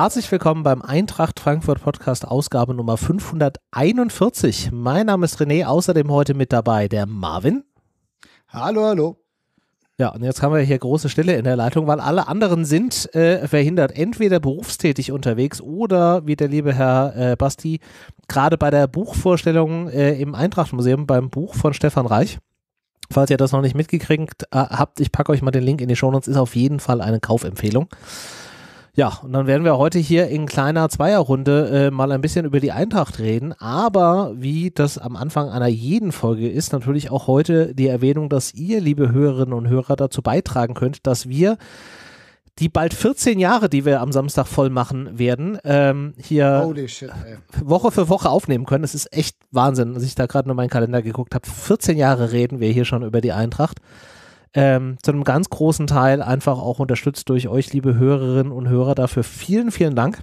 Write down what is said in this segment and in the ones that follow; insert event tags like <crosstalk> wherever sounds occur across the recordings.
Herzlich willkommen beim Eintracht Frankfurt Podcast Ausgabe Nummer 541. Mein Name ist René, außerdem heute mit dabei der Marvin. Hallo, hallo. Ja, und jetzt haben wir hier große Stille in der Leitung, weil alle anderen sind äh, verhindert, entweder berufstätig unterwegs oder, wie der liebe Herr äh, Basti, gerade bei der Buchvorstellung äh, im Eintrachtmuseum beim Buch von Stefan Reich. Falls ihr das noch nicht mitgekriegt äh, habt, ich packe euch mal den Link in die Show Notes, ist auf jeden Fall eine Kaufempfehlung. Ja, und dann werden wir heute hier in kleiner Zweierrunde äh, mal ein bisschen über die Eintracht reden. Aber wie das am Anfang einer jeden Folge ist, natürlich auch heute die Erwähnung, dass ihr, liebe Hörerinnen und Hörer, dazu beitragen könnt, dass wir die bald 14 Jahre, die wir am Samstag voll machen werden, ähm, hier shit, Woche für Woche aufnehmen können. Es ist echt Wahnsinn, dass ich da gerade nur meinen Kalender geguckt habe. 14 Jahre reden wir hier schon über die Eintracht ähm, zu einem ganz großen Teil einfach auch unterstützt durch euch, liebe Hörerinnen und Hörer. Dafür vielen, vielen Dank.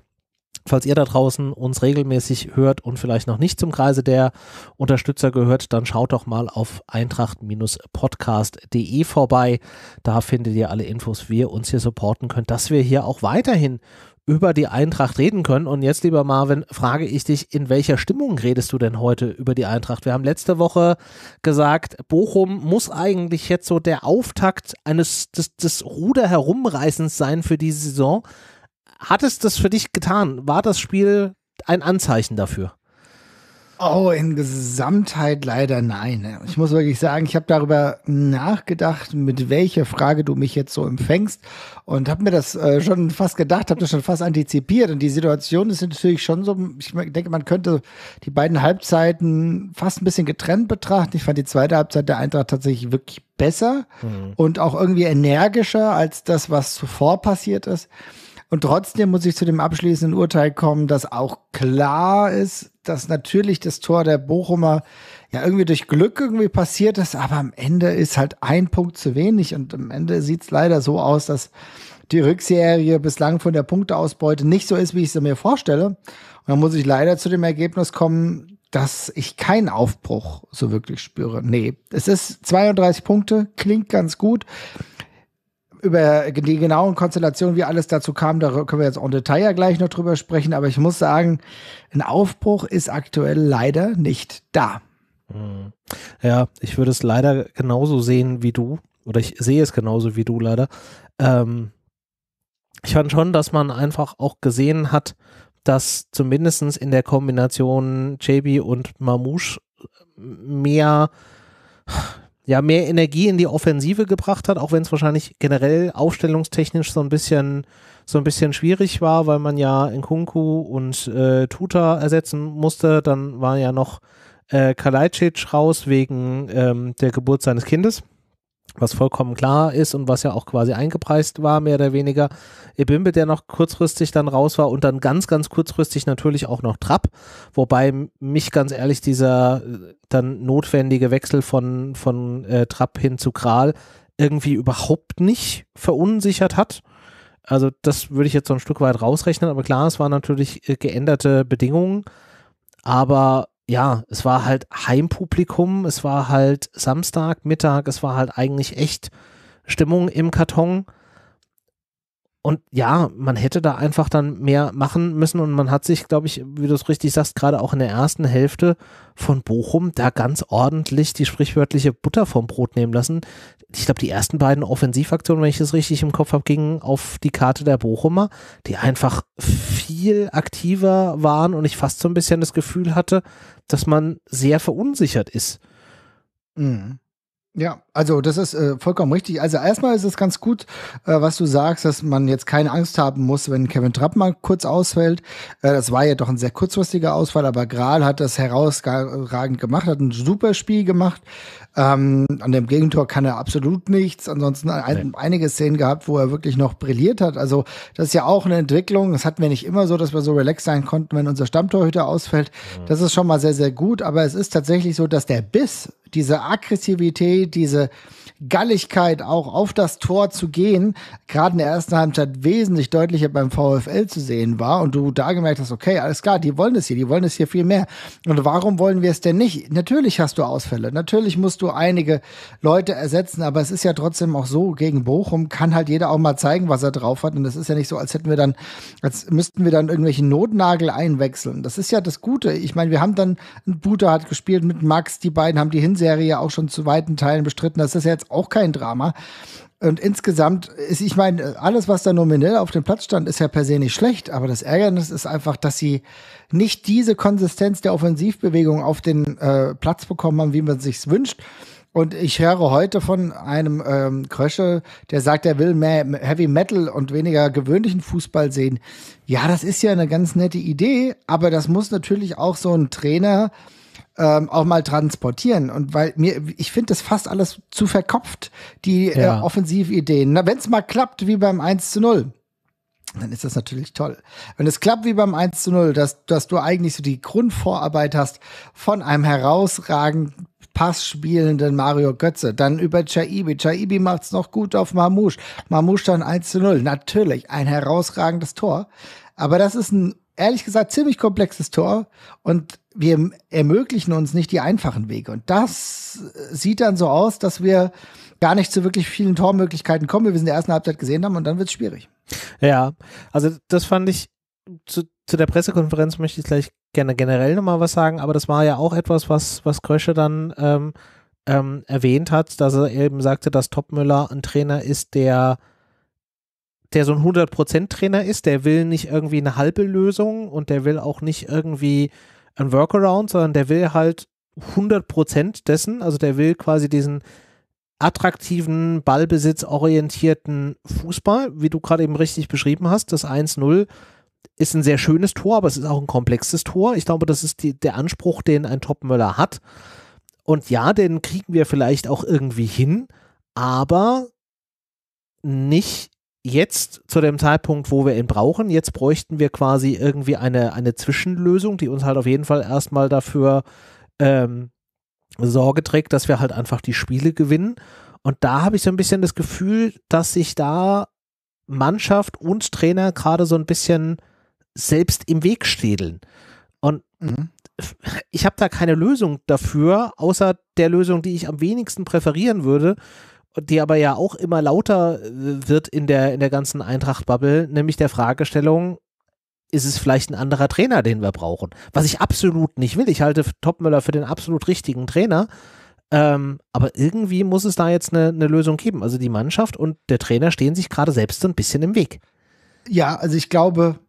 Falls ihr da draußen uns regelmäßig hört und vielleicht noch nicht zum Kreise der Unterstützer gehört, dann schaut doch mal auf eintracht-podcast.de vorbei. Da findet ihr alle Infos, wie ihr uns hier supporten könnt, dass wir hier auch weiterhin über die Eintracht reden können. Und jetzt, lieber Marvin, frage ich dich, in welcher Stimmung redest du denn heute über die Eintracht? Wir haben letzte Woche gesagt, Bochum muss eigentlich jetzt so der Auftakt eines des, des Ruder herumreißens sein für diese Saison. Hat es das für dich getan? War das Spiel ein Anzeichen dafür? Oh, in Gesamtheit leider nein. Ne? Ich muss wirklich sagen, ich habe darüber nachgedacht, mit welcher Frage du mich jetzt so empfängst und habe mir das äh, schon fast gedacht, habe das schon fast antizipiert. Und die Situation ist natürlich schon so, ich denke, man könnte die beiden Halbzeiten fast ein bisschen getrennt betrachten. Ich fand die zweite Halbzeit der Eintracht tatsächlich wirklich besser mhm. und auch irgendwie energischer als das, was zuvor passiert ist. Und trotzdem muss ich zu dem abschließenden Urteil kommen, dass auch klar ist, dass natürlich das Tor der Bochumer ja irgendwie durch Glück irgendwie passiert ist, aber am Ende ist halt ein Punkt zu wenig und am Ende sieht es leider so aus, dass die Rückserie bislang von der Punkteausbeute nicht so ist, wie ich sie mir vorstelle. Und dann muss ich leider zu dem Ergebnis kommen, dass ich keinen Aufbruch so wirklich spüre. Nee, es ist 32 Punkte, klingt ganz gut über die genauen Konstellationen, wie alles dazu kam, da können wir jetzt auch Detail ja gleich noch drüber sprechen. Aber ich muss sagen, ein Aufbruch ist aktuell leider nicht da. Hm. Ja, ich würde es leider genauso sehen wie du. Oder ich sehe es genauso wie du leider. Ähm, ich fand schon, dass man einfach auch gesehen hat, dass zumindest in der Kombination JB und Mamouche mehr ja mehr Energie in die Offensive gebracht hat, auch wenn es wahrscheinlich generell aufstellungstechnisch so ein bisschen so ein bisschen schwierig war, weil man ja Nkunku und äh, Tuta ersetzen musste. Dann war ja noch äh, Kalajdzic raus wegen ähm, der Geburt seines Kindes was vollkommen klar ist und was ja auch quasi eingepreist war, mehr oder weniger. Ebimbe, der noch kurzfristig dann raus war und dann ganz, ganz kurzfristig natürlich auch noch Trapp, wobei mich ganz ehrlich dieser äh, dann notwendige Wechsel von, von äh, Trapp hin zu Kral irgendwie überhaupt nicht verunsichert hat. Also das würde ich jetzt so ein Stück weit rausrechnen, aber klar, es waren natürlich äh, geänderte Bedingungen, aber ja, es war halt Heimpublikum, es war halt Samstag, Mittag, es war halt eigentlich echt Stimmung im Karton. Und ja, man hätte da einfach dann mehr machen müssen und man hat sich, glaube ich, wie du es richtig sagst, gerade auch in der ersten Hälfte von Bochum da ganz ordentlich die sprichwörtliche Butter vom Brot nehmen lassen. Ich glaube, die ersten beiden Offensivaktionen, wenn ich es richtig im Kopf habe, gingen auf die Karte der Bochumer, die einfach viel aktiver waren und ich fast so ein bisschen das Gefühl hatte, dass man sehr verunsichert ist. Mhm. Ja, also das ist äh, vollkommen richtig. Also erstmal ist es ganz gut, äh, was du sagst, dass man jetzt keine Angst haben muss, wenn Kevin Trapp mal kurz ausfällt. Äh, das war ja doch ein sehr kurzfristiger Ausfall, aber Gral hat das herausragend gemacht, hat ein super Spiel gemacht. Ähm, an dem Gegentor kann er absolut nichts. Ansonsten ein, einige Szenen gehabt, wo er wirklich noch brilliert hat. Also das ist ja auch eine Entwicklung. Das hatten wir nicht immer so, dass wir so relaxed sein konnten, wenn unser Stammtorhüter ausfällt. Mhm. Das ist schon mal sehr, sehr gut. Aber es ist tatsächlich so, dass der Biss, diese Aggressivität, diese Galligkeit auch auf das Tor zu gehen, gerade in der ersten Halbzeit wesentlich deutlicher beim VfL zu sehen war und du da gemerkt hast, okay, alles klar, die wollen es hier, die wollen es hier viel mehr. Und warum wollen wir es denn nicht? Natürlich hast du Ausfälle, natürlich musst du einige Leute ersetzen, aber es ist ja trotzdem auch so, gegen Bochum kann halt jeder auch mal zeigen, was er drauf hat. Und das ist ja nicht so, als hätten wir dann, als müssten wir dann irgendwelche Notnagel einwechseln. Das ist ja das Gute. Ich meine, wir haben dann, Buta hat gespielt mit Max, die beiden haben die Hinserie auch schon zu weiten Teilen bestritten. Das ist jetzt auch kein Drama. Und insgesamt ist, ich meine, alles, was da nominell auf dem Platz stand, ist ja per se nicht schlecht, aber das Ärgernis ist einfach, dass sie nicht diese Konsistenz der Offensivbewegung auf den äh, Platz bekommen haben, wie man sich's wünscht. Und ich höre heute von einem ähm, Krösche, der sagt, er will mehr Heavy Metal und weniger gewöhnlichen Fußball sehen. Ja, das ist ja eine ganz nette Idee, aber das muss natürlich auch so ein Trainer ähm, auch mal transportieren. Und weil mir, ich finde das fast alles zu verkopft, die äh, ja. äh, Offensivideen. Wenn es mal klappt, wie beim 1 zu 0 dann ist das natürlich toll. Wenn es klappt wie beim 1 zu 0, dass, dass du eigentlich so die Grundvorarbeit hast von einem herausragend passspielenden Mario Götze, dann über Chaibi. Chaibi es noch gut auf Mamouche. Mamouche dann 1 zu 0. Natürlich ein herausragendes Tor. Aber das ist ein, ehrlich gesagt, ziemlich komplexes Tor. Und wir ermöglichen uns nicht die einfachen Wege. Und das sieht dann so aus, dass wir gar nicht zu wirklich vielen Tormöglichkeiten kommen, wie wir es in der ersten Halbzeit gesehen haben, und dann wird es schwierig. Ja, also das fand ich zu, zu der Pressekonferenz möchte ich gleich gerne generell nochmal was sagen, aber das war ja auch etwas, was, was Krösche dann ähm, ähm, erwähnt hat, dass er eben sagte, dass Topmüller ein Trainer ist, der der so ein 100%-Trainer ist, der will nicht irgendwie eine halbe Lösung und der will auch nicht irgendwie ein Workaround, sondern der will halt 100% dessen, also der will quasi diesen attraktiven, ballbesitzorientierten Fußball, wie du gerade eben richtig beschrieben hast. Das 1-0 ist ein sehr schönes Tor, aber es ist auch ein komplexes Tor. Ich glaube, das ist die, der Anspruch, den ein Topmöller hat. Und ja, den kriegen wir vielleicht auch irgendwie hin, aber nicht jetzt zu dem Zeitpunkt, wo wir ihn brauchen, jetzt bräuchten wir quasi irgendwie eine, eine Zwischenlösung, die uns halt auf jeden Fall erstmal dafür ähm, Sorge trägt, dass wir halt einfach die Spiele gewinnen. Und da habe ich so ein bisschen das Gefühl, dass sich da Mannschaft und Trainer gerade so ein bisschen selbst im Weg stedeln. Und mhm. ich habe da keine Lösung dafür, außer der Lösung, die ich am wenigsten präferieren würde, die aber ja auch immer lauter äh, wird in der, in der ganzen Eintracht-Bubble, nämlich der Fragestellung, ist es vielleicht ein anderer Trainer, den wir brauchen? Was ich absolut nicht will. Ich halte Topmüller für den absolut richtigen Trainer. Ähm, aber irgendwie muss es da jetzt eine, eine Lösung geben. Also die Mannschaft und der Trainer stehen sich gerade selbst so ein bisschen im Weg. Ja, also ich glaube,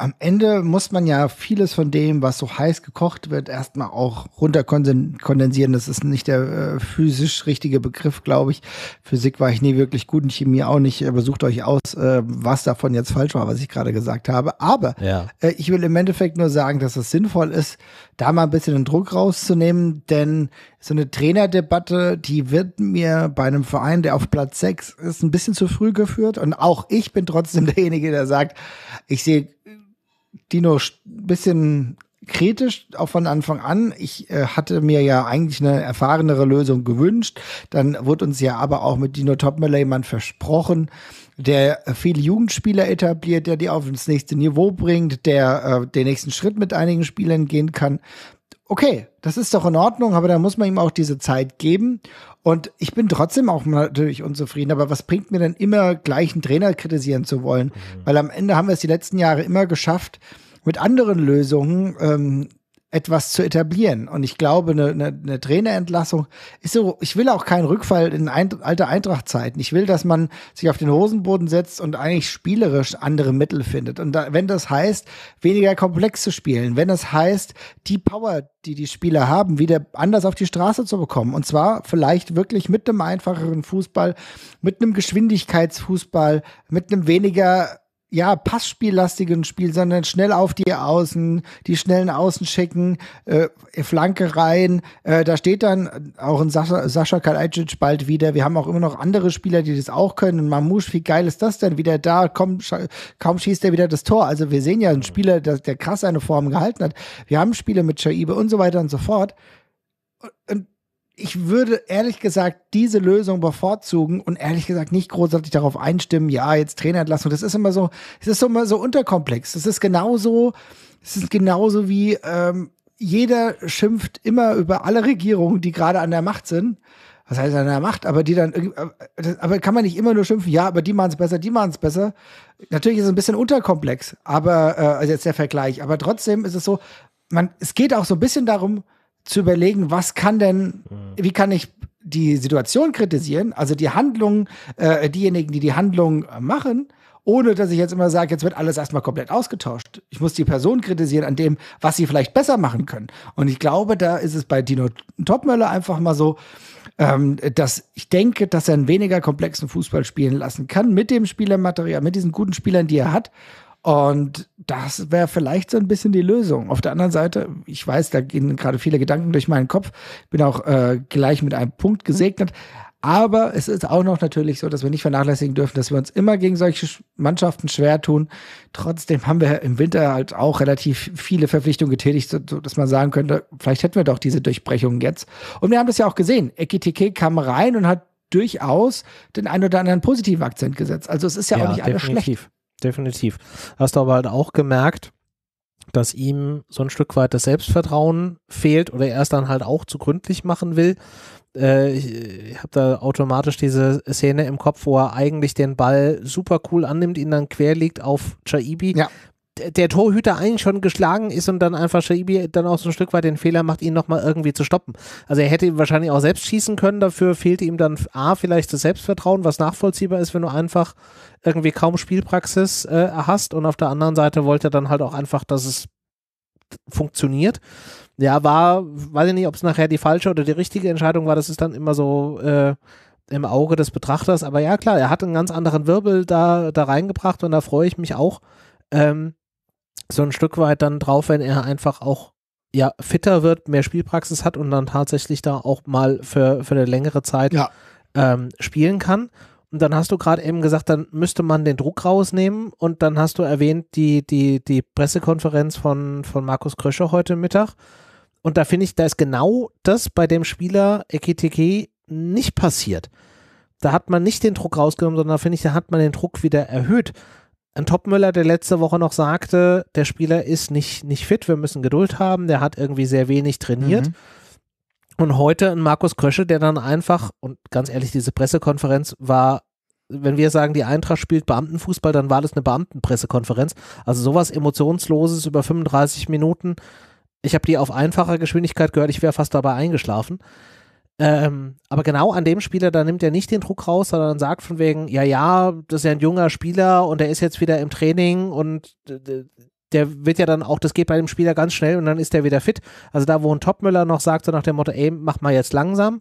am Ende muss man ja vieles von dem, was so heiß gekocht wird, erstmal auch runterkondensieren. Das ist nicht der äh, physisch richtige Begriff, glaube ich. Physik war ich nie wirklich gut und Chemie auch nicht. Aber sucht euch aus, äh, was davon jetzt falsch war, was ich gerade gesagt habe. Aber ja. äh, ich will im Endeffekt nur sagen, dass es sinnvoll ist, da mal ein bisschen den Druck rauszunehmen, denn so eine Trainerdebatte, die wird mir bei einem Verein, der auf Platz 6 ist, ein bisschen zu früh geführt. Und auch ich bin trotzdem <laughs> derjenige, der sagt, ich sehe Dino, ein bisschen kritisch, auch von Anfang an. Ich äh, hatte mir ja eigentlich eine erfahrenere Lösung gewünscht. Dann wurde uns ja aber auch mit Dino Topmiller jemand versprochen, der viele Jugendspieler etabliert, der die auf ins nächste Niveau bringt, der äh, den nächsten Schritt mit einigen Spielern gehen kann okay, das ist doch in Ordnung, aber da muss man ihm auch diese Zeit geben. Und ich bin trotzdem auch natürlich unzufrieden, aber was bringt mir denn immer gleich einen Trainer kritisieren zu wollen? Mhm. Weil am Ende haben wir es die letzten Jahre immer geschafft, mit anderen Lösungen ähm, etwas zu etablieren. Und ich glaube, eine, eine, eine Trainerentlassung ist so, ich will auch keinen Rückfall in Eint alte Eintrachtzeiten. Ich will, dass man sich auf den Hosenboden setzt und eigentlich spielerisch andere Mittel findet. Und da, wenn das heißt, weniger komplex zu spielen, wenn das heißt, die Power, die die Spieler haben, wieder anders auf die Straße zu bekommen. Und zwar vielleicht wirklich mit einem einfacheren Fußball, mit einem Geschwindigkeitsfußball, mit einem weniger ja, passspiellastigen Spiel, sondern schnell auf die Außen, die schnellen Außen schicken, äh, Flanke rein. Äh, da steht dann auch ein Sascha, Sascha Kalajdzic bald wieder. Wir haben auch immer noch andere Spieler, die das auch können. Und Mamouche, wie geil ist das denn? Wieder da, komm, sch kaum schießt er wieder das Tor. Also wir sehen ja einen Spieler, der, der krass eine Form gehalten hat. Wir haben Spiele mit Schaibe und so weiter und so fort. Und, und ich würde ehrlich gesagt diese Lösung bevorzugen und ehrlich gesagt nicht großartig darauf einstimmen, ja, jetzt Trainerentlassung, das ist immer so, es ist immer so unterkomplex. Das ist genauso, es ist genauso wie ähm, jeder schimpft immer über alle Regierungen, die gerade an der Macht sind. Was heißt an der Macht? Aber die dann, äh, aber kann man nicht immer nur schimpfen, ja, aber die machen es besser, die machen es besser. Natürlich ist es ein bisschen unterkomplex, aber, äh, also jetzt der Vergleich, aber trotzdem ist es so, man, es geht auch so ein bisschen darum, zu überlegen, was kann denn, mhm. wie kann ich die Situation kritisieren, also die Handlung, äh, diejenigen, die die Handlung äh, machen, ohne dass ich jetzt immer sage, jetzt wird alles erstmal komplett ausgetauscht. Ich muss die Person kritisieren an dem, was sie vielleicht besser machen können. Und ich glaube, da ist es bei Dino Topmöller einfach mal so, ähm, dass ich denke, dass er einen weniger komplexen Fußball spielen lassen kann mit dem Spielermaterial, mit diesen guten Spielern, die er hat. Und das wäre vielleicht so ein bisschen die Lösung. Auf der anderen Seite, ich weiß, da gehen gerade viele Gedanken durch meinen Kopf, bin auch äh, gleich mit einem Punkt gesegnet. Aber es ist auch noch natürlich so, dass wir nicht vernachlässigen dürfen, dass wir uns immer gegen solche Mannschaften schwer tun. Trotzdem haben wir im Winter halt auch relativ viele Verpflichtungen getätigt, sodass man sagen könnte, vielleicht hätten wir doch diese Durchbrechung jetzt. Und wir haben das ja auch gesehen. Ekitike kam rein und hat durchaus den einen oder anderen positiven Akzent gesetzt. Also es ist ja, ja auch nicht definitiv. alles schlecht definitiv. Hast du aber halt auch gemerkt, dass ihm so ein Stück weit das Selbstvertrauen fehlt oder er es dann halt auch zu gründlich machen will. Äh, ich, ich habe da automatisch diese Szene im Kopf, wo er eigentlich den Ball super cool annimmt, ihn dann querlegt auf Chaibi, ja der Torhüter eigentlich schon geschlagen ist und dann einfach Shaibi dann auch so ein Stück weit den Fehler macht, ihn nochmal irgendwie zu stoppen. Also er hätte ihn wahrscheinlich auch selbst schießen können, dafür fehlte ihm dann A, vielleicht das Selbstvertrauen, was nachvollziehbar ist, wenn du einfach irgendwie kaum Spielpraxis äh, hast und auf der anderen Seite wollte er dann halt auch einfach, dass es funktioniert. Ja, war, weiß ich nicht, ob es nachher die falsche oder die richtige Entscheidung war, das ist dann immer so äh, im Auge des Betrachters, aber ja klar, er hat einen ganz anderen Wirbel da, da reingebracht und da freue ich mich auch. Ähm, so ein Stück weit dann drauf, wenn er einfach auch ja, fitter wird, mehr Spielpraxis hat und dann tatsächlich da auch mal für, für eine längere Zeit ja. ähm, spielen kann. Und dann hast du gerade eben gesagt, dann müsste man den Druck rausnehmen und dann hast du erwähnt die, die, die Pressekonferenz von, von Markus Krösche heute Mittag. Und da finde ich, da ist genau das bei dem Spieler Ekiteke nicht passiert. Da hat man nicht den Druck rausgenommen, sondern da finde ich, da hat man den Druck wieder erhöht ein Topmüller, der letzte Woche noch sagte, der Spieler ist nicht, nicht fit, wir müssen Geduld haben, der hat irgendwie sehr wenig trainiert. Mhm. Und heute ein Markus Krösche, der dann einfach, und ganz ehrlich, diese Pressekonferenz war, wenn wir sagen, die Eintracht spielt Beamtenfußball, dann war das eine Beamtenpressekonferenz. Also sowas Emotionsloses über 35 Minuten. Ich habe die auf einfacher Geschwindigkeit gehört, ich wäre fast dabei eingeschlafen. Ähm, aber genau an dem Spieler, da nimmt er nicht den Druck raus, sondern sagt von wegen, ja, ja, das ist ja ein junger Spieler und der ist jetzt wieder im Training und der wird ja dann auch, das geht bei dem Spieler ganz schnell und dann ist der wieder fit. Also da, wo ein Topmüller noch sagt, so nach dem Motto, ey, mach mal jetzt langsam,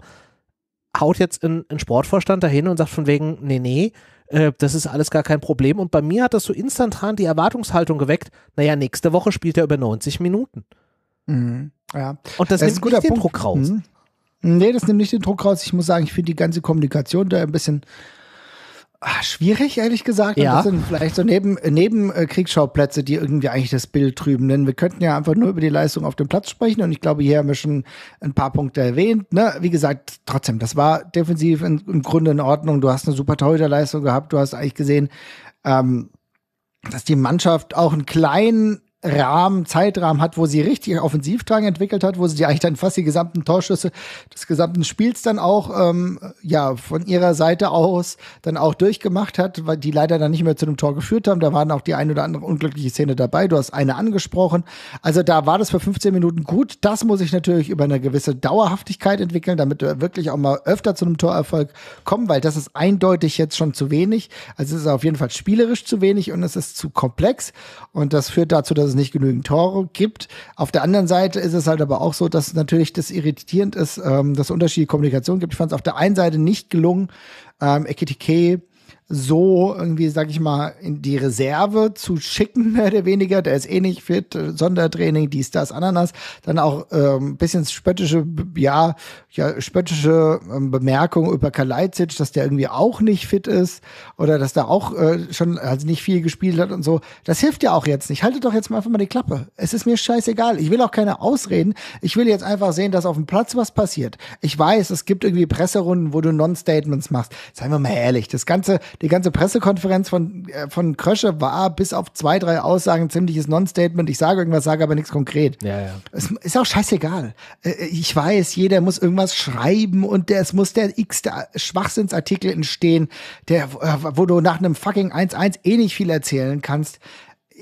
haut jetzt ein, ein Sportvorstand dahin und sagt von wegen, nee, nee, äh, das ist alles gar kein Problem. Und bei mir hat das so instantan die Erwartungshaltung geweckt, naja, nächste Woche spielt er über 90 Minuten. Mhm. Ja. Und das, das nimmt ist ein guter Punkt. Druck raus. Mhm. Nee, das nimmt nicht den Druck raus. Ich muss sagen, ich finde die ganze Kommunikation da ein bisschen ach, schwierig, ehrlich gesagt. Ja. das sind vielleicht so neben, neben äh, Kriegsschauplätze, die irgendwie eigentlich das Bild trüben. Denn wir könnten ja einfach nur über die Leistung auf dem Platz sprechen. Und ich glaube, hier haben wir schon ein paar Punkte erwähnt. Ne? Wie gesagt, trotzdem, das war defensiv in, im Grunde in Ordnung. Du hast eine super Leistung gehabt. Du hast eigentlich gesehen, ähm, dass die Mannschaft auch einen kleinen Rahmen, Zeitrahmen hat, wo sie richtig Offensivdrang entwickelt hat, wo sie eigentlich dann fast die gesamten Torschüsse des gesamten Spiels dann auch ähm, ja von ihrer Seite aus dann auch durchgemacht hat, weil die leider dann nicht mehr zu einem Tor geführt haben. Da waren auch die ein oder andere unglückliche Szene dabei. Du hast eine angesprochen. Also da war das für 15 Minuten gut. Das muss ich natürlich über eine gewisse Dauerhaftigkeit entwickeln, damit wir wirklich auch mal öfter zu einem Torerfolg kommen, weil das ist eindeutig jetzt schon zu wenig. Also es ist auf jeden Fall spielerisch zu wenig und es ist zu komplex und das führt dazu, dass dass es nicht genügend Tore gibt. Auf der anderen Seite ist es halt aber auch so, dass natürlich das irritierend ist, ähm, dass Unterschiede Kommunikation gibt. Ich fand es auf der einen Seite nicht gelungen, ähm, Ekitike so irgendwie, sag ich mal, in die Reserve zu schicken, <laughs> mehr oder weniger. Der ist eh nicht fit, äh, Sondertraining, dies, das, Ananas. Dann auch ein ähm, bisschen spöttische, ja, ja spöttische ähm, Bemerkung über Kalajdzic, dass der irgendwie auch nicht fit ist oder dass der auch äh, schon also nicht viel gespielt hat und so. Das hilft ja auch jetzt nicht. Halte doch jetzt mal einfach mal die Klappe. Es ist mir scheißegal. Ich will auch keine Ausreden. Ich will jetzt einfach sehen, dass auf dem Platz was passiert. Ich weiß, es gibt irgendwie Presserunden, wo du Non-Statements machst. Seien wir mal ehrlich, das ganze die ganze Pressekonferenz von, äh, von Krösche war bis auf zwei, drei Aussagen ziemliches Non-Statement. Ich sage irgendwas, sage aber nichts konkret. Ja, ja. Es ist auch scheißegal. Äh, äh, ich weiß, jeder muss irgendwas schreiben und der, es muss der x Schwachsinnsartikel entstehen, der, äh, wo du nach einem fucking 1-1 eh nicht viel erzählen kannst.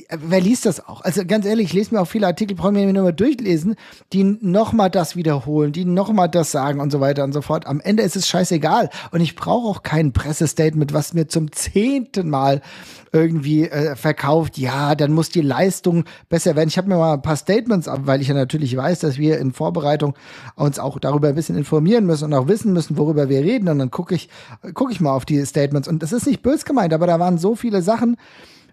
Äh, wer liest das auch? Also ganz ehrlich, ich lese mir auch viele Artikel, brauche ich mir nur mal durchlesen, die nochmal das wiederholen, die nochmal das sagen und so weiter und so fort. Am Ende ist es scheißegal. Und ich brauche auch kein Pressestatement, was mir zum zehnten Mal irgendwie äh, verkauft, ja, dann muss die Leistung besser werden. Ich habe mir mal ein paar Statements ab, weil ich ja natürlich weiß, dass wir in Vorbereitung uns auch darüber ein bisschen informieren müssen und auch wissen müssen, worüber wir reden. Und dann gucke ich, gucke ich mal auf die Statements. Und das ist nicht bös gemeint, aber da waren so viele Sachen,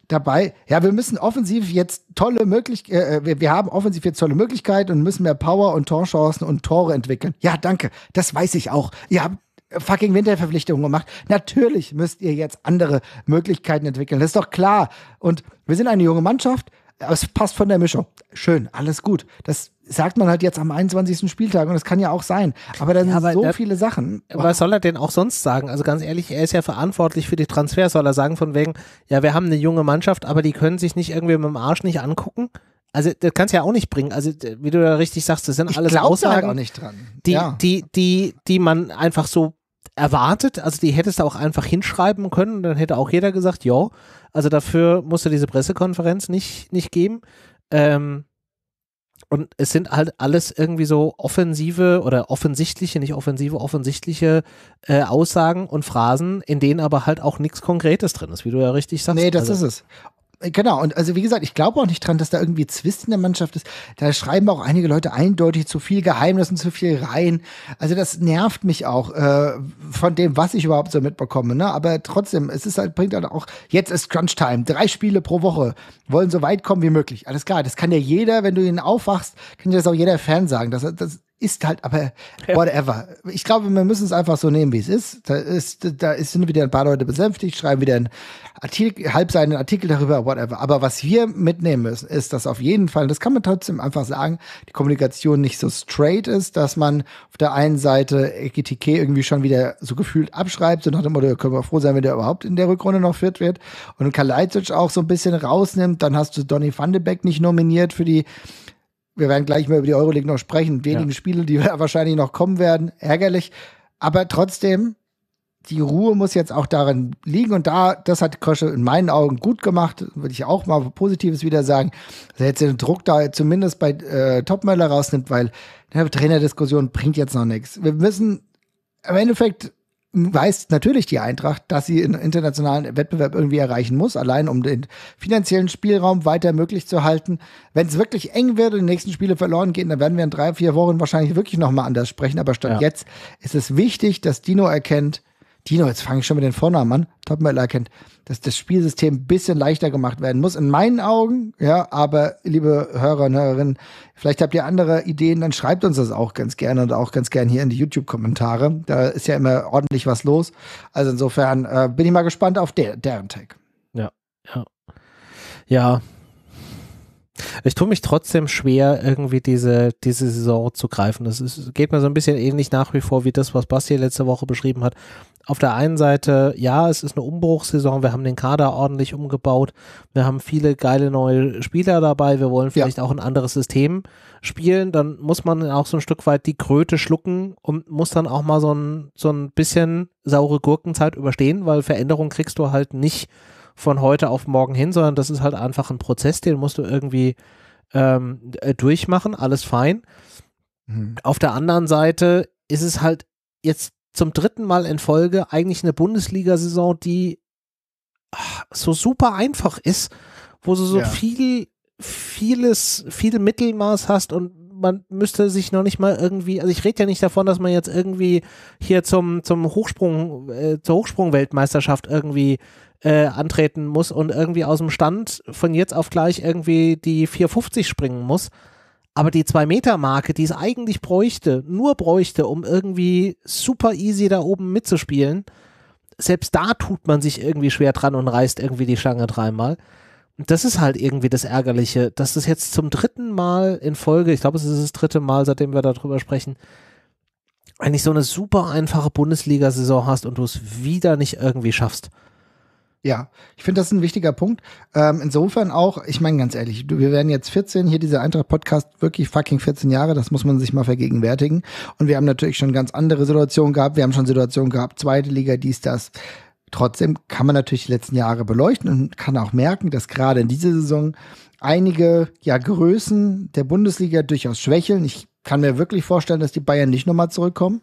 dabei, ja, wir müssen offensiv jetzt tolle Möglichkeiten, äh, äh, wir, wir, haben offensiv jetzt tolle Möglichkeiten und müssen mehr Power und Torchancen und Tore entwickeln. Ja, danke, das weiß ich auch. Ihr habt fucking Winterverpflichtungen gemacht. Natürlich müsst ihr jetzt andere Möglichkeiten entwickeln. Das ist doch klar. Und wir sind eine junge Mannschaft, es passt von der Mischung. Schön, alles gut. Das sagt man halt jetzt am 21. Spieltag und das kann ja auch sein. Aber da sind ja, aber so der, viele Sachen. Wow. Was soll er denn auch sonst sagen? Also ganz ehrlich, er ist ja verantwortlich für die Transfers. Soll er sagen von wegen, ja, wir haben eine junge Mannschaft, aber die können sich nicht irgendwie mit dem Arsch nicht angucken? Also das kannst du ja auch nicht bringen. Also wie du da richtig sagst, das sind ich alles halt Aussagen, halt auch nicht dran. Die, ja. die, die, die man einfach so erwartet. Also die hättest du auch einfach hinschreiben können und dann hätte auch jeder gesagt, ja. Also dafür musst du diese Pressekonferenz nicht, nicht geben. Ähm, und es sind halt alles irgendwie so offensive oder offensichtliche, nicht offensive, offensichtliche äh, Aussagen und Phrasen, in denen aber halt auch nichts Konkretes drin ist, wie du ja richtig sagst. Nee, das also. ist es genau, und also wie gesagt, ich glaube auch nicht dran, dass da irgendwie Zwist in der Mannschaft ist. Da schreiben auch einige Leute eindeutig zu viel Geheimnis und zu viel rein. Also das nervt mich auch äh, von dem, was ich überhaupt so mitbekomme. Ne? Aber trotzdem, es ist halt, bringt halt auch, jetzt ist Crunch-Time, drei Spiele pro Woche, wollen so weit kommen wie möglich. Alles klar, das kann ja jeder, wenn du ihn aufwachst, kann dir das auch jeder Fan sagen. Das, das ist halt, aber whatever. Ich glaube, wir müssen es einfach so nehmen, wie es ist. Da, ist. da sind wieder ein paar Leute besänftigt, schreiben wieder einen Artikel, halb seinen Artikel darüber, whatever. Aber was wir mitnehmen müssen, ist, dass auf jeden Fall, das kann man trotzdem einfach sagen, die Kommunikation nicht so straight ist, dass man auf der einen Seite GTK irgendwie schon wieder so gefühlt abschreibt, so nach dem Motto, können wir froh sein, wenn der überhaupt in der Rückrunde noch fit wird. Und Kalajdzic auch so ein bisschen rausnimmt, dann hast du Donny van de Beek nicht nominiert für die wir werden gleich mal über die Euroleague noch sprechen, Wenige ja. Spiele, die <laughs> wahrscheinlich noch kommen werden, ärgerlich. Aber trotzdem, die Ruhe muss jetzt auch darin liegen. Und da, das hat Kosche in meinen Augen gut gemacht, würde ich auch mal Positives wieder sagen, dass er jetzt den Druck da zumindest bei äh, Topmöller rausnimmt, weil eine Trainerdiskussion bringt jetzt noch nichts. Wir müssen im Endeffekt weiß natürlich die Eintracht, dass sie einen internationalen Wettbewerb irgendwie erreichen muss, allein um den finanziellen Spielraum weiter möglich zu halten. Wenn es wirklich eng wird und die nächsten Spiele verloren gehen, dann werden wir in drei, vier Wochen wahrscheinlich wirklich nochmal anders sprechen. Aber statt ja. jetzt ist es wichtig, dass Dino erkennt, Dino, jetzt fange ich schon mit den Vornamen an. Topmodel erkennt, dass das Spielsystem ein bisschen leichter gemacht werden muss. In meinen Augen, ja, aber liebe Hörer und Hörerinnen, vielleicht habt ihr andere Ideen, dann schreibt uns das auch ganz gerne und auch ganz gerne hier in die YouTube-Kommentare. Da ist ja immer ordentlich was los. Also insofern äh, bin ich mal gespannt auf der, deren Tag. Ja, ja. Ja, ich tue mich trotzdem schwer, irgendwie diese, diese Saison zu greifen. Das ist, geht mir so ein bisschen ähnlich nach wie vor wie das, was Basti letzte Woche beschrieben hat. Auf der einen Seite, ja, es ist eine Umbruchssaison. Wir haben den Kader ordentlich umgebaut. Wir haben viele geile neue Spieler dabei. Wir wollen vielleicht ja. auch ein anderes System spielen. Dann muss man auch so ein Stück weit die Kröte schlucken und muss dann auch mal so ein, so ein bisschen saure Gurkenzeit überstehen, weil Veränderung kriegst du halt nicht von heute auf morgen hin, sondern das ist halt einfach ein Prozess, den musst du irgendwie ähm, äh, durchmachen, alles fein. Mhm. Auf der anderen Seite ist es halt jetzt zum dritten Mal in Folge eigentlich eine Bundesliga-Saison, die ach, so super einfach ist, wo du so ja. viel, vieles, viel Mittelmaß hast und man müsste sich noch nicht mal irgendwie, also ich rede ja nicht davon, dass man jetzt irgendwie hier zum, zum Hochsprung, äh, zur Hochsprungweltmeisterschaft irgendwie äh, antreten muss und irgendwie aus dem Stand von jetzt auf gleich irgendwie die 450 springen muss. Aber die 2-Meter-Marke, die es eigentlich bräuchte, nur bräuchte, um irgendwie super easy da oben mitzuspielen, selbst da tut man sich irgendwie schwer dran und reißt irgendwie die Schlange dreimal. Und das ist halt irgendwie das Ärgerliche, dass das jetzt zum dritten Mal in Folge, ich glaube, es ist das dritte Mal, seitdem wir darüber sprechen, eigentlich so eine super einfache Bundesliga-Saison hast und du es wieder nicht irgendwie schaffst. Ja, ich finde das ist ein wichtiger Punkt. Ähm, insofern auch, ich meine ganz ehrlich, wir werden jetzt 14, hier dieser Eintracht-Podcast wirklich fucking 14 Jahre, das muss man sich mal vergegenwärtigen. Und wir haben natürlich schon ganz andere Situationen gehabt, wir haben schon Situationen gehabt, zweite Liga, dies, das. Trotzdem kann man natürlich die letzten Jahre beleuchten und kann auch merken, dass gerade in dieser Saison einige ja, Größen der Bundesliga durchaus schwächeln. Ich kann mir wirklich vorstellen, dass die Bayern nicht nochmal zurückkommen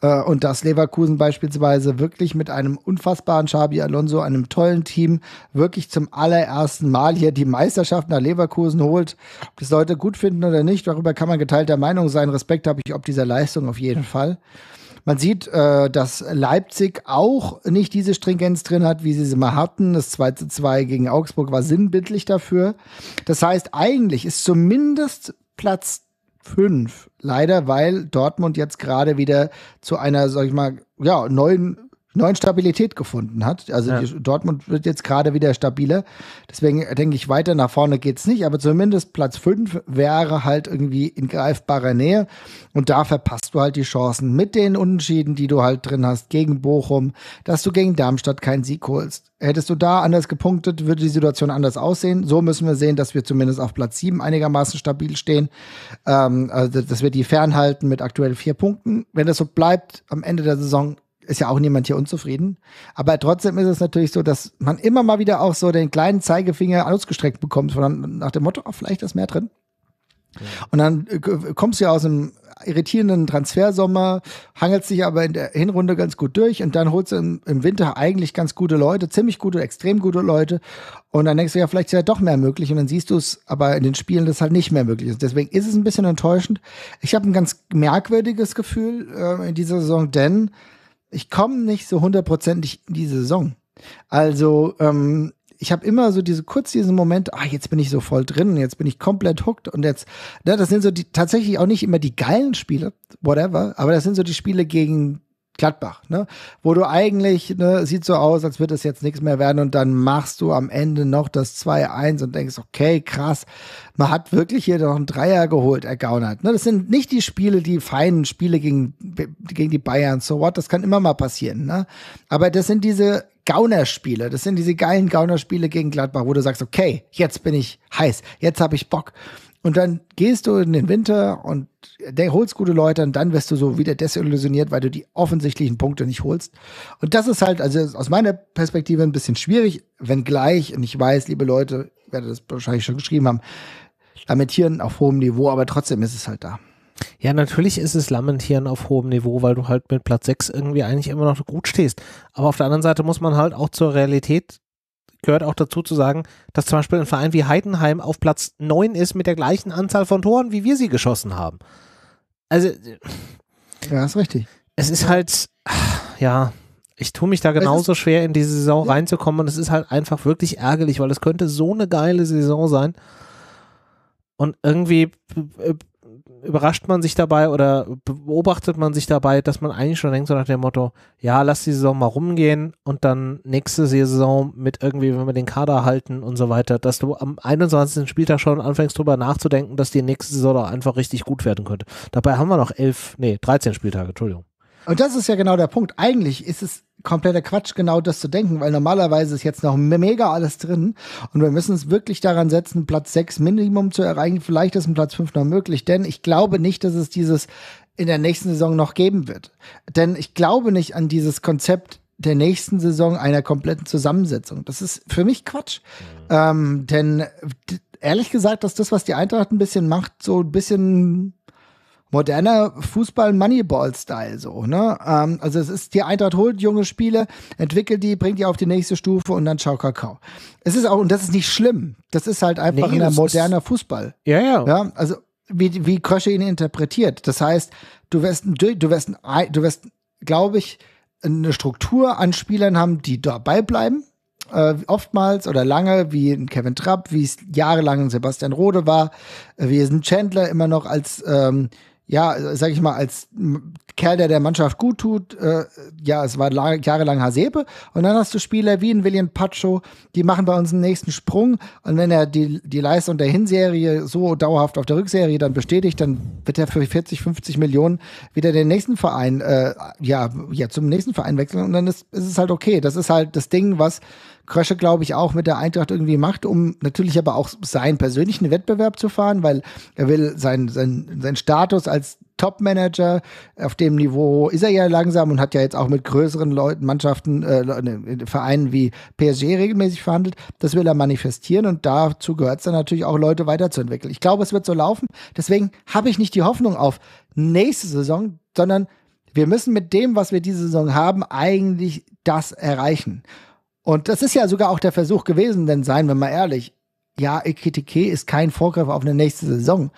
äh, und dass Leverkusen beispielsweise wirklich mit einem unfassbaren Xabi Alonso, einem tollen Team, wirklich zum allerersten Mal hier die Meisterschaft nach Leverkusen holt. Ob das Leute gut finden oder nicht, darüber kann man geteilter Meinung sein. Respekt habe ich ob dieser Leistung auf jeden Fall. Man sieht, äh, dass Leipzig auch nicht diese Stringenz drin hat, wie sie sie mal hatten. Das 2 zu 2 gegen Augsburg war sinnbildlich dafür. Das heißt, eigentlich ist zumindest Platz 5. Leider, weil Dortmund jetzt gerade wieder zu einer, sag ich mal, ja, neuen neuen Stabilität gefunden hat. Also ja. Dortmund wird jetzt gerade wieder stabiler. Deswegen denke ich, weiter nach vorne geht es nicht. Aber zumindest Platz 5 wäre halt irgendwie in greifbarer Nähe. Und da verpasst du halt die Chancen mit den Unentschieden, die du halt drin hast gegen Bochum, dass du gegen Darmstadt keinen Sieg holst. Hättest du da anders gepunktet, würde die Situation anders aussehen. So müssen wir sehen, dass wir zumindest auf Platz 7 einigermaßen stabil stehen. Ähm, also, dass wir die fernhalten mit aktuell vier Punkten. Wenn das so bleibt, am Ende der Saison ist ja auch niemand hier unzufrieden. Aber trotzdem ist es natürlich so, dass man immer mal wieder auch so den kleinen Zeigefinger ausgestreckt bekommt, sondern nach dem Motto, oh, vielleicht ist mehr drin. Ja. Und dann äh, kommst du ja aus einem irritierenden Transfersommer, hangelst dich aber in der Hinrunde ganz gut durch und dann holst du im, im Winter eigentlich ganz gute Leute, ziemlich gute, extrem gute Leute. Und dann denkst du ja, vielleicht ist ja doch mehr möglich. Und dann siehst du es aber in den Spielen, dass halt nicht mehr möglich ist. Deswegen ist es ein bisschen enttäuschend. Ich habe ein ganz merkwürdiges Gefühl äh, in dieser Saison, denn ich komme nicht so hundertprozentig in die Saison. Also, ähm, ich habe immer so diese kurz diesen Moment, ah, jetzt bin ich so voll drin, jetzt bin ich komplett hooked und jetzt, ne, das sind so die tatsächlich auch nicht immer die geilen Spiele, whatever, aber das sind so die Spiele gegen Gladbach, ne? Wo du eigentlich, ne, sieht so aus, als wird es jetzt nichts mehr werden und dann machst du am Ende noch das 2-1 und denkst, okay, krass, man hat wirklich hier noch einen Dreier geholt, ergaunert. Ne? Das sind nicht die Spiele, die feinen Spiele gegen, gegen die Bayern, so what, das kann immer mal passieren, ne? Aber das sind diese Gaunerspiele, das sind diese geilen Gaunerspiele gegen Gladbach, wo du sagst, okay, jetzt bin ich heiß, jetzt habe ich Bock. Und dann gehst du in den Winter und holst gute Leute und dann wirst du so wieder desillusioniert, weil du die offensichtlichen Punkte nicht holst. Und das ist halt, also aus meiner Perspektive ein bisschen schwierig, wenngleich, und ich weiß, liebe Leute, werde das wahrscheinlich schon geschrieben haben, lamentieren auf hohem Niveau, aber trotzdem ist es halt da. Ja, natürlich ist es Lamentieren auf hohem Niveau, weil du halt mit Platz 6 irgendwie eigentlich immer noch gut stehst. Aber auf der anderen Seite muss man halt auch zur Realität gehört auch dazu zu sagen, dass zum Beispiel ein Verein wie Heidenheim auf Platz 9 ist mit der gleichen Anzahl von Toren, wie wir sie geschossen haben. Also. Äh, ja, ist richtig. Es ist halt, ja, ich tue mich da genauso ist, schwer, in diese Saison ja. reinzukommen und es ist halt einfach wirklich ärgerlich, weil es könnte so eine geile Saison sein. Und irgendwie äh, überrascht man sich dabei oder beobachtet man sich dabei, dass man eigentlich schon denkt, so nach dem Motto, ja, lass die Saison mal rumgehen und dann nächste Saison mit irgendwie, wenn wir den Kader halten und so weiter, dass du am 21. Spieltag schon anfängst drüber nachzudenken, dass die nächste Saison doch einfach richtig gut werden könnte. Dabei haben wir noch elf, nee, 13 Spieltage, Entschuldigung. Und das ist ja genau der Punkt. Eigentlich ist es kompletter Quatsch, genau das zu denken, weil normalerweise ist jetzt noch mega alles drin und wir müssen es wirklich daran setzen, Platz 6 Minimum zu erreichen. Vielleicht ist ein Platz 5 noch möglich, denn ich glaube nicht, dass es dieses in der nächsten Saison noch geben wird. Denn ich glaube nicht an dieses Konzept der nächsten Saison einer kompletten Zusammensetzung. Das ist für mich Quatsch. Ähm, denn ehrlich gesagt, dass das, was die Eintracht ein bisschen macht, so ein bisschen moderner Fußball Moneyball-Style so, ne? Ähm, also es ist, die Eintracht holt junge Spiele, entwickelt die, bringt die auf die nächste Stufe und dann schau Kakao. Es ist auch, und das ist nicht schlimm, das ist halt einfach nee, ein moderner ist, Fußball. Ja, ja. ja also wie, wie Krösche ihn interpretiert. Das heißt, du wirst, du wirst, du wirst, glaube ich, eine Struktur an Spielern haben, die dabei bleiben, äh, oftmals oder lange, wie in Kevin Trapp, wie es jahrelang in Sebastian Rode war, äh, wie es ein Chandler immer noch als ähm, ja, sag ich mal, als Kerl, der der Mannschaft gut tut, äh, ja, es war lang, jahrelang Hasebe. Und dann hast du Spieler wie ein William Pacho, die machen bei uns einen nächsten Sprung. Und wenn er die, die Leistung der Hinserie so dauerhaft auf der Rückserie dann bestätigt, dann wird er für 40, 50 Millionen wieder den nächsten Verein, äh, ja, ja, zum nächsten Verein wechseln. Und dann ist, ist es halt okay. Das ist halt das Ding, was Krösche, glaube ich, auch mit der Eintracht irgendwie macht, um natürlich aber auch seinen persönlichen Wettbewerb zu fahren, weil er will seinen sein, sein Status als Top-Manager auf dem Niveau ist er ja langsam und hat ja jetzt auch mit größeren Leuten, Mannschaften, äh, Vereinen wie PSG regelmäßig verhandelt. Das will er manifestieren und dazu gehört es dann natürlich auch, Leute weiterzuentwickeln. Ich glaube, es wird so laufen. Deswegen habe ich nicht die Hoffnung auf nächste Saison, sondern wir müssen mit dem, was wir diese Saison haben, eigentlich das erreichen. Und das ist ja sogar auch der Versuch gewesen, denn seien wir mal ehrlich, ja, Ekitike ist kein Vorgriff auf eine nächste Saison.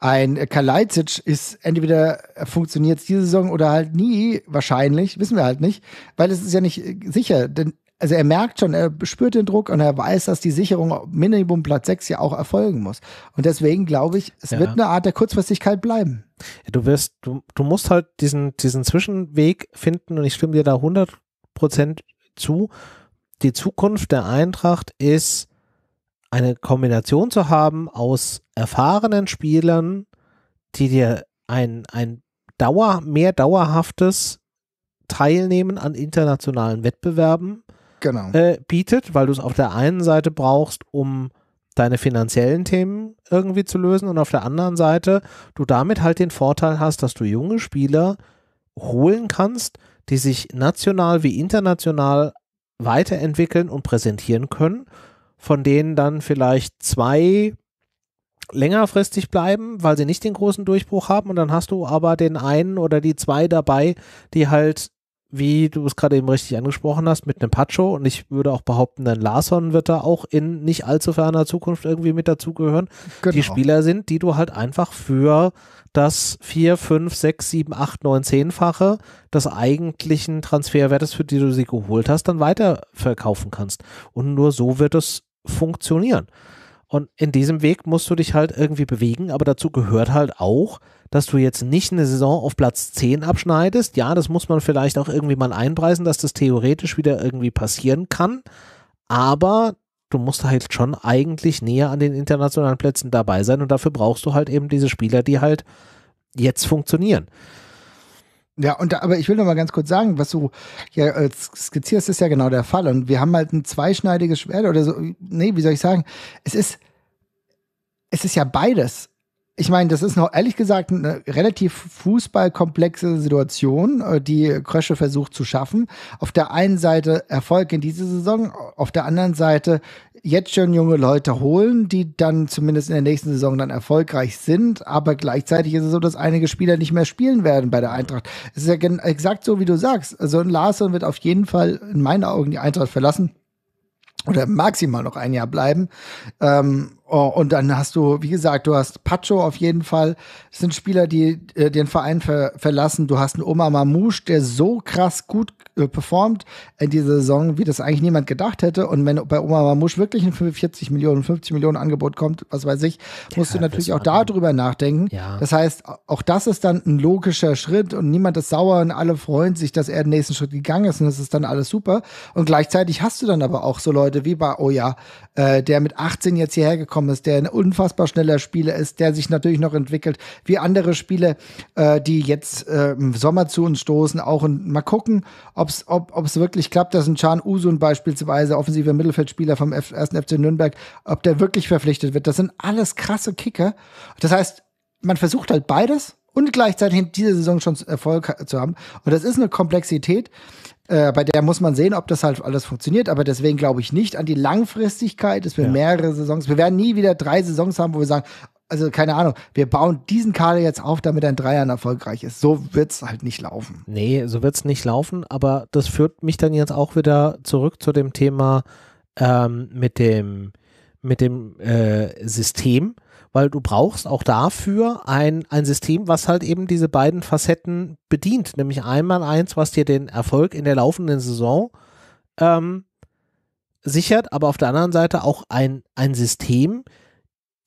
Ein Kalajdzic ist entweder äh, funktioniert diese Saison oder halt nie, wahrscheinlich, wissen wir halt nicht, weil es ist ja nicht äh, sicher. Denn, also er merkt schon, er spürt den Druck und er weiß, dass die Sicherung Minimum Platz 6 ja auch erfolgen muss. Und deswegen glaube ich, es ja. wird eine Art der Kurzfristigkeit bleiben. Ja, du wirst, du, du musst halt diesen, diesen Zwischenweg finden und ich stimme dir da 100 Prozent zu die Zukunft der Eintracht ist, eine Kombination zu haben aus erfahrenen Spielern, die dir ein, ein Dauer, mehr dauerhaftes Teilnehmen an internationalen Wettbewerben genau. äh, bietet, weil du es auf der einen Seite brauchst, um deine finanziellen Themen irgendwie zu lösen und auf der anderen Seite du damit halt den Vorteil hast, dass du junge Spieler holen kannst, die sich national wie international weiterentwickeln und präsentieren können, von denen dann vielleicht zwei längerfristig bleiben, weil sie nicht den großen Durchbruch haben und dann hast du aber den einen oder die zwei dabei, die halt wie du es gerade eben richtig angesprochen hast, mit einem Pacho. Und ich würde auch behaupten, ein Larson wird da auch in nicht allzu ferner Zukunft irgendwie mit dazugehören. Genau. Die Spieler sind, die du halt einfach für das 4, 5, 6, 7, 8, 9, 10-fache des eigentlichen Transferwertes, für die du sie geholt hast, dann weiterverkaufen kannst. Und nur so wird es funktionieren. Und in diesem Weg musst du dich halt irgendwie bewegen, aber dazu gehört halt auch, dass du jetzt nicht eine Saison auf Platz 10 abschneidest. Ja, das muss man vielleicht auch irgendwie mal einpreisen, dass das theoretisch wieder irgendwie passieren kann. Aber du musst halt schon eigentlich näher an den internationalen Plätzen dabei sein und dafür brauchst du halt eben diese Spieler, die halt jetzt funktionieren. Ja, und da, aber ich will noch mal ganz kurz sagen, was du ja äh, skizzierst, ist ja genau der Fall. Und wir haben halt ein zweischneidiges Schwert oder so. Nee, wie soll ich sagen? Es ist, es ist ja beides. Ich meine, das ist noch ehrlich gesagt eine relativ fußballkomplexe Situation, äh, die Krösche versucht zu schaffen. Auf der einen Seite Erfolg in dieser Saison, auf der anderen Seite jetzt schon junge Leute holen, die dann zumindest in der nächsten Saison dann erfolgreich sind. Aber gleichzeitig ist es so, dass einige Spieler nicht mehr spielen werden bei der Eintracht. Es ist ja exakt so, wie du sagst. Also Larsson wird auf jeden Fall in meinen Augen die Eintracht verlassen oder maximal noch ein Jahr bleiben. Ähm, Oh, und dann hast du, wie gesagt, du hast Pacho auf jeden Fall. Das sind Spieler, die äh, den Verein ver verlassen. Du hast einen Oma Mamouche, der so krass gut äh, performt in dieser Saison, wie das eigentlich niemand gedacht hätte. Und wenn bei Oma Mamouche wirklich ein 45 Millionen, 50 Millionen Angebot kommt, was weiß ich, musst du natürlich auch darüber nachdenken. Ja. Das heißt, auch das ist dann ein logischer Schritt und niemand ist sauer und alle freuen sich, dass er den nächsten Schritt gegangen ist und das ist dann alles super. Und gleichzeitig hast du dann aber auch so Leute wie bei Oja, oh äh, der mit 18 jetzt hierher gekommen gekommen ist, der ein unfassbar schneller Spieler ist, der sich natürlich noch entwickelt, wie andere Spiele, äh, die jetzt äh, im Sommer zu uns stoßen, auch und mal gucken, ob's, ob es wirklich klappt, dass ein Chan Usun beispielsweise, offensiver Mittelfeldspieler vom F 1. FC Nürnberg, ob der wirklich verpflichtet wird. Das sind alles krasse Kicker. Das heißt, man versucht halt beides und gleichzeitig in dieser Saison schon Erfolg zu haben. Und das ist eine Komplexität, äh, bei der muss man sehen, ob das halt alles funktioniert. Aber deswegen glaube ich nicht an die Langfristigkeit. Es werden ja. mehrere Saisons. Wir werden nie wieder drei Saisons haben, wo wir sagen, also keine Ahnung, wir bauen diesen Kader jetzt auf, damit er in drei Jahren erfolgreich ist. So wird es halt nicht laufen. Nee, so wird es nicht laufen. Aber das führt mich dann jetzt auch wieder zurück zu dem Thema ähm, mit dem, mit dem äh, System weil du brauchst auch dafür ein, ein System, was halt eben diese beiden Facetten bedient. Nämlich einmal eins, was dir den Erfolg in der laufenden Saison ähm, sichert, aber auf der anderen Seite auch ein, ein System,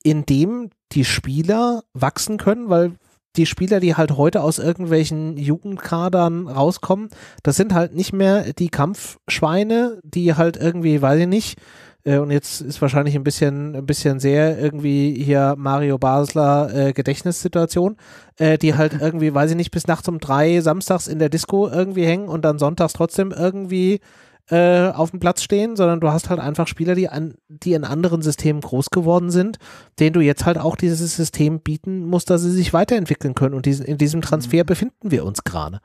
in dem die Spieler wachsen können, weil die Spieler, die halt heute aus irgendwelchen Jugendkadern rauskommen, das sind halt nicht mehr die Kampfschweine, die halt irgendwie, weiß ich nicht, äh, und jetzt ist wahrscheinlich ein bisschen, ein bisschen sehr irgendwie hier Mario Basler äh, Gedächtnissituation, äh, die halt <laughs> irgendwie, weiß ich nicht, bis nachts um drei samstags in der Disco irgendwie hängen und dann sonntags trotzdem irgendwie äh, auf dem Platz stehen, sondern du hast halt einfach Spieler, die, an, die in anderen Systemen groß geworden sind, denen du jetzt halt auch dieses System bieten musst, dass sie sich weiterentwickeln können. Und in diesem mhm. Transfer befinden wir uns gerade.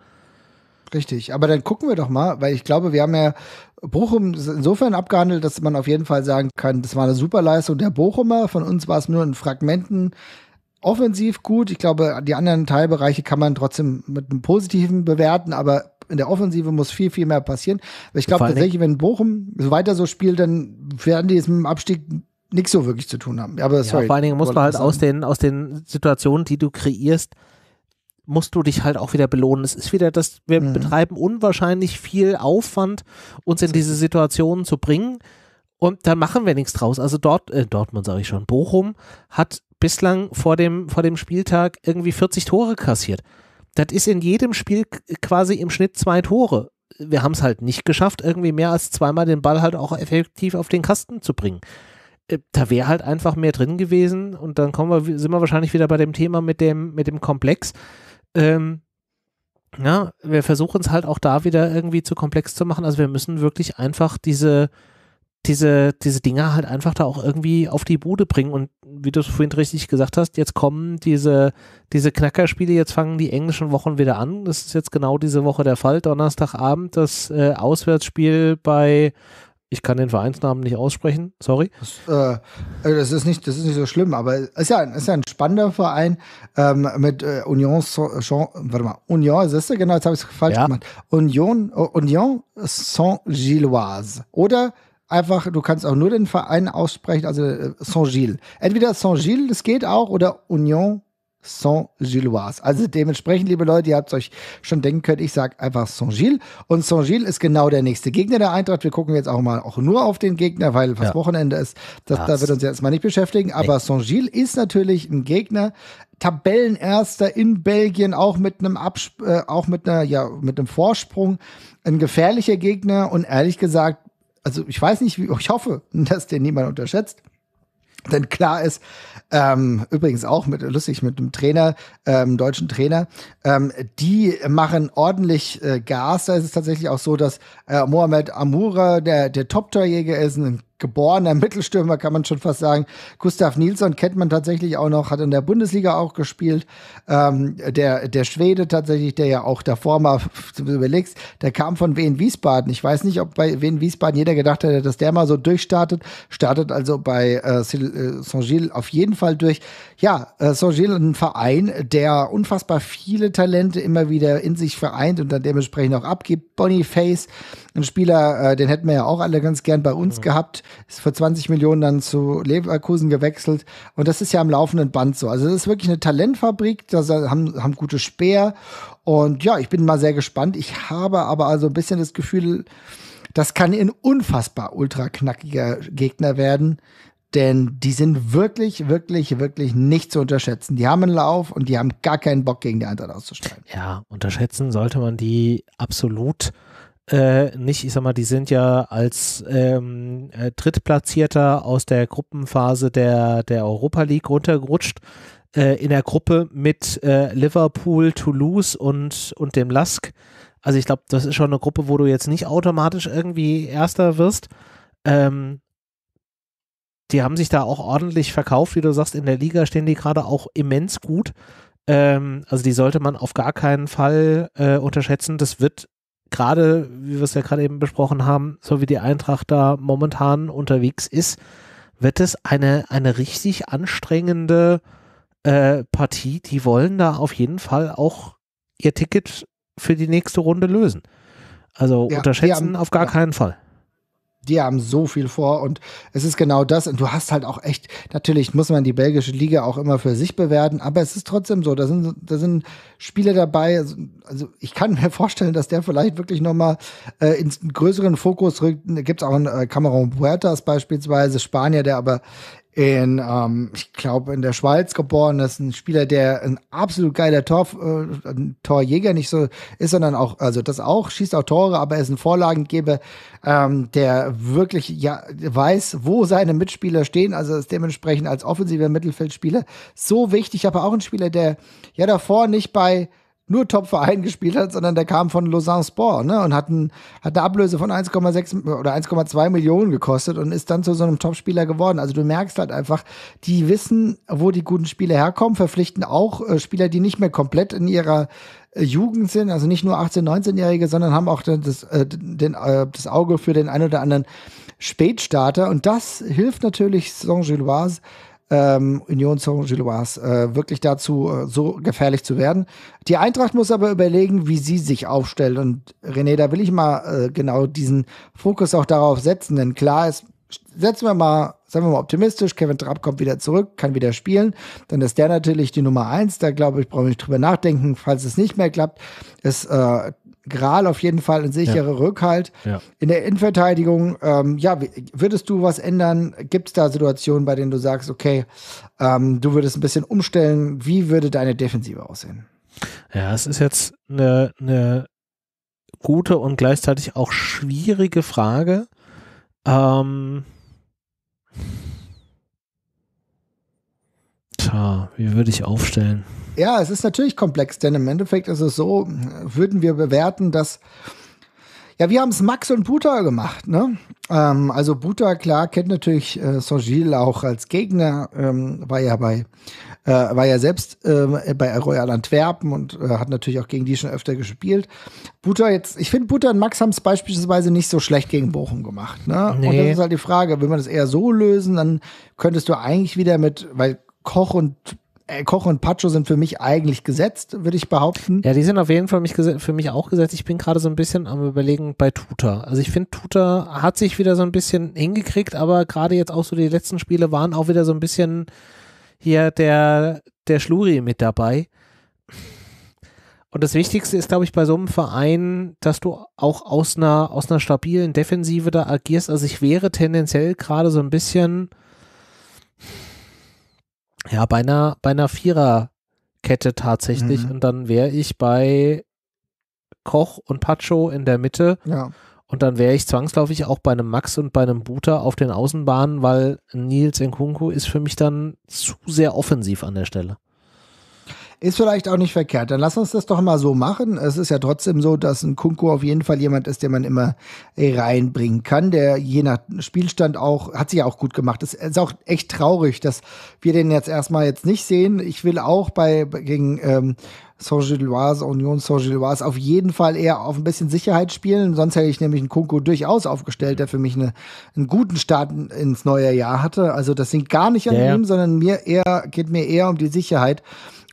Richtig, aber dann gucken wir doch mal, weil ich glaube, wir haben ja Bochum ist insofern abgehandelt, dass man auf jeden Fall sagen kann, das war eine super Leistung der Bochumer. Von uns war es nur in Fragmenten offensiv gut. Ich glaube, die anderen Teilbereiche kann man trotzdem mit einem positiven bewerten, aber in der Offensive muss viel, viel mehr passieren. Aber ich glaube tatsächlich, wenn Bochum weiter so spielt, dann werden die es mit dem Abstieg nichts so wirklich zu tun haben. Aber sorry, ja, vor allen Dingen muss man halt aus den, aus den Situationen, die du kreierst, musst du dich halt auch wieder belohnen. Es ist wieder das, wir mhm. betreiben unwahrscheinlich viel Aufwand, uns in diese Situationen zu bringen. Und dann machen wir nichts draus. Also dort, äh, Dortmund sage ich schon, Bochum hat bislang vor dem, vor dem Spieltag irgendwie 40 Tore kassiert. Das ist in jedem Spiel quasi im Schnitt zwei Tore. Wir haben es halt nicht geschafft, irgendwie mehr als zweimal den Ball halt auch effektiv auf den Kasten zu bringen. Äh, da wäre halt einfach mehr drin gewesen und dann kommen wir, sind wir wahrscheinlich wieder bei dem Thema mit dem, mit dem Komplex. Ähm, ja, wir versuchen es halt auch da wieder irgendwie zu komplex zu machen. Also wir müssen wirklich einfach diese, diese, diese Dinger halt einfach da auch irgendwie auf die Bude bringen. Und wie du es vorhin richtig gesagt hast, jetzt kommen diese, diese Knackerspiele, jetzt fangen die englischen Wochen wieder an. Das ist jetzt genau diese Woche der Fall. Donnerstagabend das äh, Auswärtsspiel bei ich kann den Vereinsnamen nicht aussprechen, sorry. Das, äh, also das, ist, nicht, das ist nicht so schlimm, aber es ist ja ein, ist ja ein spannender Verein ähm, mit äh, Union, Jean, warte mal, Union, ist das genau, jetzt habe ich es falsch ja. gemacht. Union, Union Saint-Gilloise. Oder einfach, du kannst auch nur den Verein aussprechen, also äh, Saint-Gilles. Entweder Saint-Gilles, das geht auch, oder Union Saint-Gilloise. Also dementsprechend, liebe Leute, ihr habt es euch schon denken können, ich sage einfach Saint-Gilles. Und Saint-Gilles ist genau der nächste Gegner der Eintracht. Wir gucken jetzt auch mal auch nur auf den Gegner, weil das ja. Wochenende ist. Das, da wird uns jetzt mal nicht beschäftigen. Aber Saint-Gilles ist natürlich ein Gegner. Tabellenerster in Belgien, auch mit einem Absp äh, auch mit einer, ja, mit einem Vorsprung. Ein gefährlicher Gegner und ehrlich gesagt, also ich weiß nicht, wie, ich hoffe, <laughs> dass den niemand unterschätzt. Denn klar ist, ähm, übrigens auch mit lustig mit dem Trainer, ähm, deutschen Trainer, ähm, die machen ordentlich äh, Gas. Da ist es tatsächlich auch so, dass äh, Mohamed Amura der, der Top-Torjäger ist, ein geborener <laughs> Mittelstürmer, kann man schon fast sagen. Gustav Nilsson kennt man tatsächlich auch noch, hat in der Bundesliga auch gespielt. Ähm, der, der Schwede tatsächlich, der ja auch davor mal <laughs> überlegst, der kam von Wien Wiesbaden. Ich weiß nicht, ob bei Wien Wiesbaden jeder gedacht hätte, dass der mal so durchstartet. Startet also bei äh, äh, Saint-Gilles auf jeden Fall durch. Ja, äh, Saint-Gilles ein Verein, der unfassbar viele Talente immer wieder in sich vereint und dann dementsprechend auch abgibt. Boniface, ein Spieler, äh, den hätten wir ja auch alle ganz gern bei uns mhm. gehabt ist für 20 Millionen dann zu Leverkusen gewechselt. Und das ist ja am laufenden Band so. Also das ist wirklich eine Talentfabrik, da haben, haben gute Speer. Und ja, ich bin mal sehr gespannt. Ich habe aber also ein bisschen das Gefühl, das kann ein unfassbar ultraknackiger Gegner werden denn die sind wirklich, wirklich, wirklich nicht zu unterschätzen. Die haben einen Lauf und die haben gar keinen Bock, gegen die Eintracht auszusteigen. Ja, unterschätzen sollte man die absolut äh, nicht, ich sag mal, die sind ja als ähm, äh, Drittplatzierter aus der Gruppenphase der, der Europa League runtergerutscht. Äh, in der Gruppe mit äh, Liverpool, Toulouse und, und dem Lask. Also ich glaube, das ist schon eine Gruppe, wo du jetzt nicht automatisch irgendwie Erster wirst. Ähm, die haben sich da auch ordentlich verkauft, wie du sagst, in der Liga stehen die gerade auch immens gut. Ähm, also die sollte man auf gar keinen Fall äh, unterschätzen. Das wird gerade, wie wir es ja gerade eben besprochen haben, so wie die Eintracht da momentan unterwegs ist, wird es eine, eine richtig anstrengende äh, Partie. Die wollen da auf jeden Fall auch ihr Ticket für die nächste Runde lösen. Also ja, unterschätzen haben, auf gar ja. keinen Fall die haben so viel vor und es ist genau das. Und du hast halt auch echt, natürlich muss man die belgische Liga auch immer für sich bewerten, aber es ist trotzdem so, da sind, da sind Spiele dabei. Also, also ich kann mir <laughs> vorstellen, dass der vielleicht wirklich nochmal äh, in größeren Fokus rückt. Da Gibt es auch einen äh, Cameron Puertas beispielsweise, Spanier, der aber in, ähm, ich glaube, in der Schweiz geboren. Das ist ein Spieler, der ein absolut geiler Tor, äh, Torjäger nicht so ist, sondern auch, also das auch, schießt auch Tore, aber er ist ein Vorlagengeber, ähm, der wirklich ja, weiß, wo seine Mitspieler stehen. Also ist dementsprechend als offensiver Mittelfeldspieler so wichtig. Aber auch ein Spieler, der ja davor nicht bei nur Top-Verein gespielt hat, sondern der kam von Lausanne Sport ne? und hat, ein, hat eine Ablöse von 1,6 oder 1,2 Millionen gekostet und ist dann zu so einem Top-Spieler geworden. Also du merkst halt einfach, die wissen, wo die guten Spieler herkommen, verpflichten auch äh, Spieler, die nicht mehr komplett in ihrer äh, Jugend sind, also nicht nur 18-, 19-Jährige, sondern haben auch das, äh, den, äh, das Auge für den ein oder anderen Spätstarter. Und das hilft natürlich Saint-Gilloise ähm, Union Saint-Gilloise äh, wirklich dazu, äh, so gefährlich zu werden. Die Eintracht muss aber überlegen, wie sie sich aufstellt. Und René, da will ich mal äh, genau diesen Fokus auch darauf setzen, denn klar ist, setzen wir mal, sagen wir mal optimistisch, Kevin Trapp kommt wieder zurück, kann wieder spielen, dann ist der natürlich die Nummer eins, da glaube ich, brauche ich nicht drüber nachdenken, falls es nicht mehr klappt, ist äh, Gral auf jeden Fall ein sicherer ja. Rückhalt. Ja. In der Innenverteidigung, ähm, ja, würdest du was ändern? Gibt es da Situationen, bei denen du sagst, okay, ähm, du würdest ein bisschen umstellen? Wie würde deine Defensive aussehen? Ja, es ist jetzt eine, eine gute und gleichzeitig auch schwierige Frage. Ähm, Tja, wie würde ich aufstellen? Ja, es ist natürlich komplex, denn im Endeffekt ist es so, würden wir bewerten, dass ja, wir haben es Max und Buta gemacht, ne? Ähm, also Buta, klar, kennt natürlich äh, Sogil auch als Gegner, ähm, war ja bei, äh, war ja selbst äh, bei Royal Antwerpen und äh, hat natürlich auch gegen die schon öfter gespielt. Buta jetzt, ich finde Buta und Max haben es beispielsweise nicht so schlecht gegen Bochum gemacht, ne? Nee. Und das ist halt die Frage, wenn man das eher so lösen, dann könntest du eigentlich wieder mit, weil Koch und äh, Koch und Pacho sind für mich eigentlich gesetzt, würde ich behaupten. Ja, die sind auf jeden Fall für mich auch gesetzt. Ich bin gerade so ein bisschen am überlegen bei Tuta. Also ich finde, Tuta hat sich wieder so ein bisschen hingekriegt, aber gerade jetzt auch so die letzten Spiele waren auch wieder so ein bisschen hier der, der Schluri mit dabei. Und das Wichtigste ist, glaube ich, bei so einem Verein, dass du auch aus einer, aus einer stabilen Defensive da agierst. Also ich wäre tendenziell gerade so ein bisschen ja, bei einer, bei einer Viererkette tatsächlich. Mhm. Und dann wäre ich bei Koch und Pacho in der Mitte. Ja. Und dann wäre ich zwangsläufig auch bei einem Max und bei einem Buter auf den Außenbahnen, weil Nils Nkunku ist für mich dann zu sehr offensiv an der Stelle. Ist vielleicht auch nicht verkehrt. Dann lass uns das doch mal so machen. Es ist ja trotzdem so, dass ein Kunku auf jeden Fall jemand ist, den man immer reinbringen kann, der je nach Spielstand auch, hat sich ja auch gut gemacht. Es ist auch echt traurig, dass wir den jetzt erstmal jetzt nicht sehen. Ich will auch bei gegen ähm, Saint-Gilloise, Union Saint-Gilloise auf jeden Fall eher auf ein bisschen Sicherheit spielen. Sonst hätte ich nämlich einen Kunku durchaus aufgestellt, der für mich eine, einen guten Start ins neue Jahr hatte. Also das sind gar nicht an yeah. ihm, sondern mir eher, geht mir eher um die Sicherheit.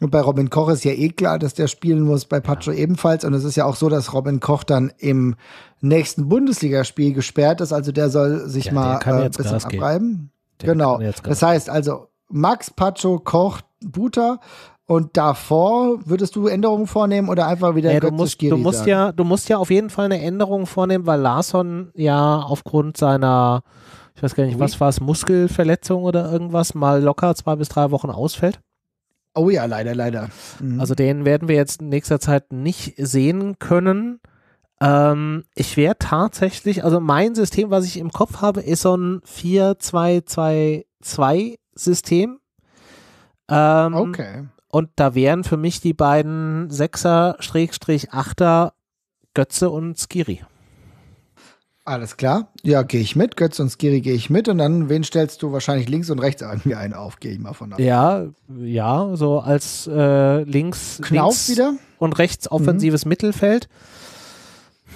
Und bei Robin Koch ist ja eh klar, dass der spielen muss, bei Pacho ebenfalls. Und es ist ja auch so, dass Robin Koch dann im nächsten Bundesligaspiel gesperrt ist. Also der soll sich ja, mal äh, ein bisschen abreiben. Genau. Das heißt also Max, Pacho, Koch, Buta und davor würdest du Änderungen vornehmen oder einfach wieder ja, du musst, du musst sagen? ja, du musst ja auf jeden Fall eine Änderung vornehmen, weil Larson ja aufgrund seiner, ich weiß gar nicht, was war es, Muskelverletzung oder irgendwas, mal locker zwei bis drei Wochen ausfällt. Oh ja, leider, leider. Mhm. Also den werden wir jetzt in nächster Zeit nicht sehen können. Ähm, ich wäre tatsächlich, also mein System, was ich im Kopf habe, ist so ein 4-2-2-2-System. Ähm, okay. Und da wären für mich die beiden Sechser, Achter, Götze und Skiri. Alles klar. Ja, gehe ich mit. Götze und Skiri gehe ich mit. Und dann, wen stellst du wahrscheinlich links und rechts irgendwie einen auf? Gehe ich mal von ab. Ja, ja, so als äh, links, Knauf links wieder. und rechts offensives mhm. Mittelfeld.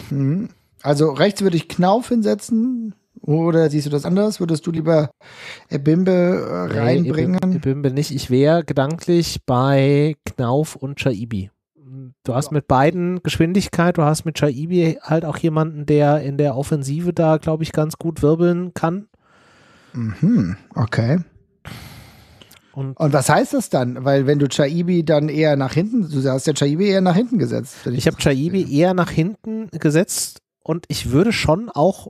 Mhm. Also rechts würde ich Knauf hinsetzen, oder siehst du das anders? Würdest du lieber Ebimbe äh, reinbringen? Nee, Ebimbe nicht. Ich wäre gedanklich bei Knauf und Chaibi. Du hast ja. mit beiden Geschwindigkeit, du hast mit Chaibi halt auch jemanden, der in der Offensive da, glaube ich, ganz gut wirbeln kann. Mhm, okay. Und, und, was heißt das dann? Weil wenn du Chaibi dann eher nach hinten, du hast ja Chaibi eher nach hinten gesetzt. Ich, ich habe Chaibi eher nach hinten gesetzt und ich würde schon auch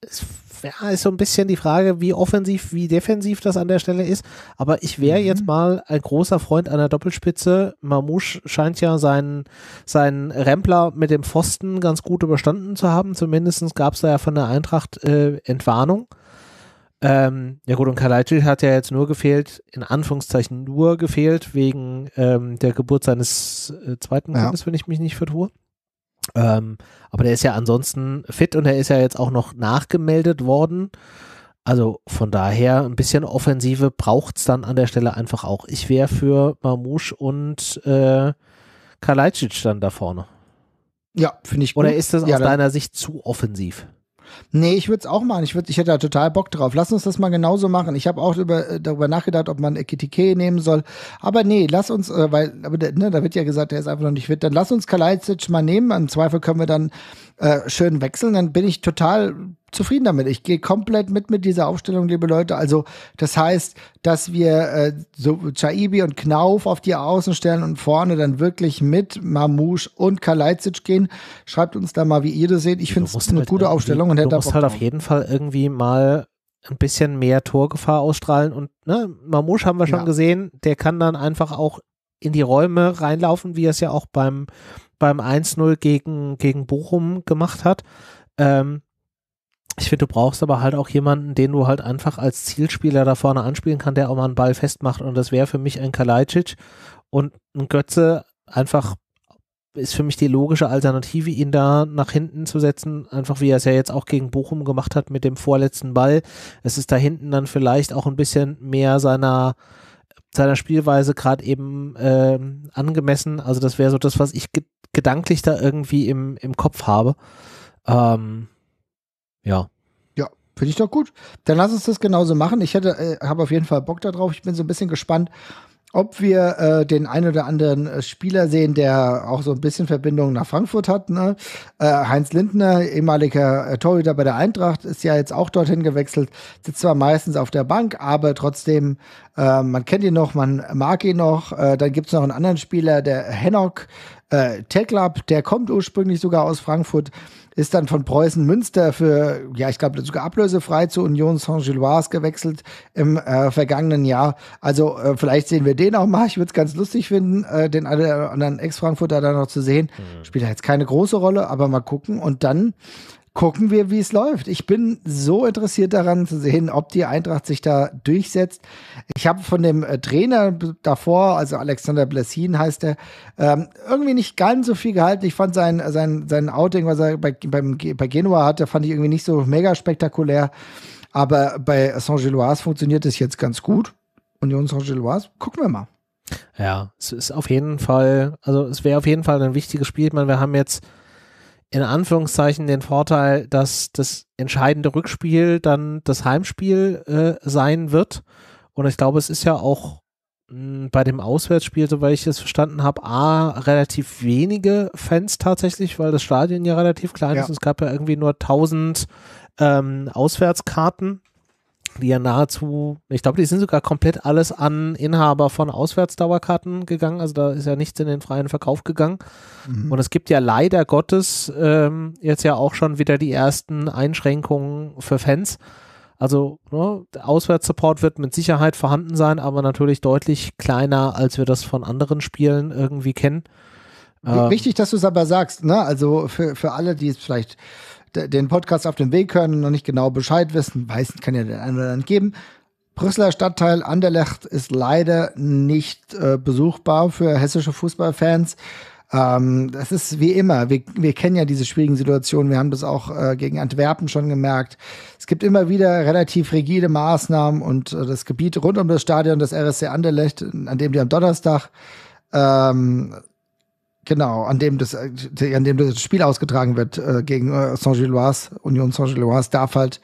es ja, ist halt so ein bisschen die Frage, wie offensiv, wie defensiv das an der Stelle ist. Aber ich wäre mhm. jetzt mal ein großer Freund einer Doppelspitze. Mamouche scheint ja seinen, seinen Rempler mit dem Pfosten ganz gut überstanden zu haben. Zumindest gab es da ja von der Eintracht äh, Entwarnung. Ähm, ja gut, und Kalajdzic hat ja jetzt nur gefehlt, in Anführungszeichen nur gefehlt, wegen ähm, der Geburt seines äh, zweiten Kindes, wenn ich mich nicht vertue. Ähm, aber der ist ja ansonsten fit und er ist ja jetzt auch noch nachgemeldet worden. Also von daher ein bisschen Offensive braucht es dann an der Stelle einfach auch. Ich wäre für Mamouche und äh, Kalajdzic dann da vorne. Ja, finde ich gut. Oder ist das ja, aus deiner Sicht zu offensiv? Nee, ich würde es auch machen. Ich, würd, ich hätte da total Bock drauf. Lass uns das mal genauso machen. Ich habe auch über, äh, darüber nachgedacht, ob man Ekitike nehmen soll. Aber nee, lass uns, äh, weil, aber ne, da wird ja gesagt, der ist einfach noch nicht fit. Dann lass uns Kalajdzic mal nehmen. Im Zweifel können wir dann äh, schön wechseln. Dann bin ich total zufrieden damit. Ich gehe komplett mit mit dieser Aufstellung, liebe Leute. Also das heißt, dass wir äh, so Chaibi und Knauf auf die Außen stellen und vorne dann wirklich mit Mamouche und Kalajdzic gehen. Schreibt uns da mal, wie ihr das seht. Ich finde es eine halt gute Aufstellung. Und du musst halt auf jeden Fall irgendwie mal ein bisschen mehr Torgefahr ausstrahlen. Und ne, Mamouche haben wir schon ja. gesehen, der kann dann einfach auch in die Räume reinlaufen, wie er es ja auch beim, beim 1-0 gegen, gegen Bochum gemacht hat. Ähm, ich finde, du brauchst aber halt auch jemanden, den du halt einfach als Zielspieler da vorne anspielen kann, der auch mal einen Ball festmacht. Und das wäre für mich ein Kalajdzic und ein Götze einfach ist für mich die logische Alternative, ihn da nach hinten zu setzen, einfach wie er es ja jetzt auch gegen Bochum gemacht hat mit dem vorletzten Ball. Es ist da hinten dann vielleicht auch ein bisschen mehr seiner seiner Spielweise gerade eben äh, angemessen. Also das wäre so das, was ich ge gedanklich da irgendwie im, im Kopf habe. Ähm, ja. Ja, finde ich doch gut. Dann lass uns das genauso machen. Ich hätte, äh, habe auf jeden Fall Bock darauf. Ich bin so ein bisschen gespannt, ob wir äh, den einen oder anderen äh, Spieler sehen, der auch so ein bisschen Verbindung nach Frankfurt hat. Ne? Äh, Heinz Lindner, ehemaliger äh, Torhüter bei der Eintracht, ist ja jetzt auch dorthin gewechselt. Sitzt zwar meistens auf der Bank, aber trotzdem, äh, man kennt ihn noch, man mag ihn noch. Äh, dann gibt es noch einen anderen Spieler, der Hennock äh, Teklab, der kommt ursprünglich sogar aus Frankfurt ist dann von Preußen Münster für, ja, ich glaube, sogar ablösefrei zu Union Saint-Gilloise gewechselt im äh, vergangenen Jahr. Also äh, vielleicht sehen wir den auch mal. Ich würde es ganz lustig finden, äh, den anderen Ex-Frankfurter da noch zu sehen. Mhm. Spielt ja jetzt keine große Rolle, aber mal gucken. Und dann gucken wir, wie es läuft. Ich bin so interessiert daran zu sehen, ob die Eintracht sich da durchsetzt. Ich habe von dem äh, Trainer davor, also Alexander Blessin heißt er, ähm, irgendwie nicht ganz so viel gehalten. Ich fand sein, sein, sein Outing, was er bei, beim, bei Genua hatte, fand ich irgendwie nicht so mega spektakulär. Aber bei Saint-Gilloise funktioniert es jetzt ganz gut. Union Saint-Gilloise, gucken wir mal. Ja, es ist auf jeden Fall, also es wäre auf jeden Fall ein wichtiges Spiel. Ich meine, wir haben jetzt in Anführungszeichen den Vorteil, dass das entscheidende Rückspiel dann das Heimspiel äh, sein wird. Und ich glaube, es ist ja auch mh, hm, bei dem Auswärtsspiel, soweit ich es verstanden habe, A, relativ wenige Fans tatsächlich, weil das Stadion ja relativ klein ja. ist. Es gab ja irgendwie nur 1000 ähm, Auswärtskarten die ja nahezu, ich glaube, die sind sogar komplett alles an Inhaber von Auswärtsdauerkarten gegangen. Also da ist ja nichts in den freien Verkauf gegangen. Mhm. Und es gibt ja leider Gottes ähm, jetzt ja auch schon wieder die ersten Einschränkungen für Fans. Also ne, Auswärtssupport wird mit Sicherheit vorhanden sein, aber natürlich deutlich kleiner, als wir das von anderen Spielen irgendwie kennen. Wichtig, ähm, dass du es aber sagst, ne? Also für, für alle, die es vielleicht den Podcast auf dem Weg hören und noch nicht genau Bescheid wissen, weiß, kann ja den einen oder anderen geben. Brüsseler Stadtteil Anderlecht ist leider nicht äh, besuchbar für hessische Fußballfans. Ähm, das ist wie immer, wir, wir kennen ja diese schwierigen Situationen, wir haben das auch äh, gegen Antwerpen schon gemerkt. Es gibt immer wieder relativ rigide Maßnahmen und äh, das Gebiet rund um das Stadion des RSC Anderlecht, an dem die am Donnerstag ähm, Genau, an dem das, äh, an dem das Spiel ausgetragen wird äh, gegen äh, Saint-Gilloise, Union Saint-Gilloise, darf halt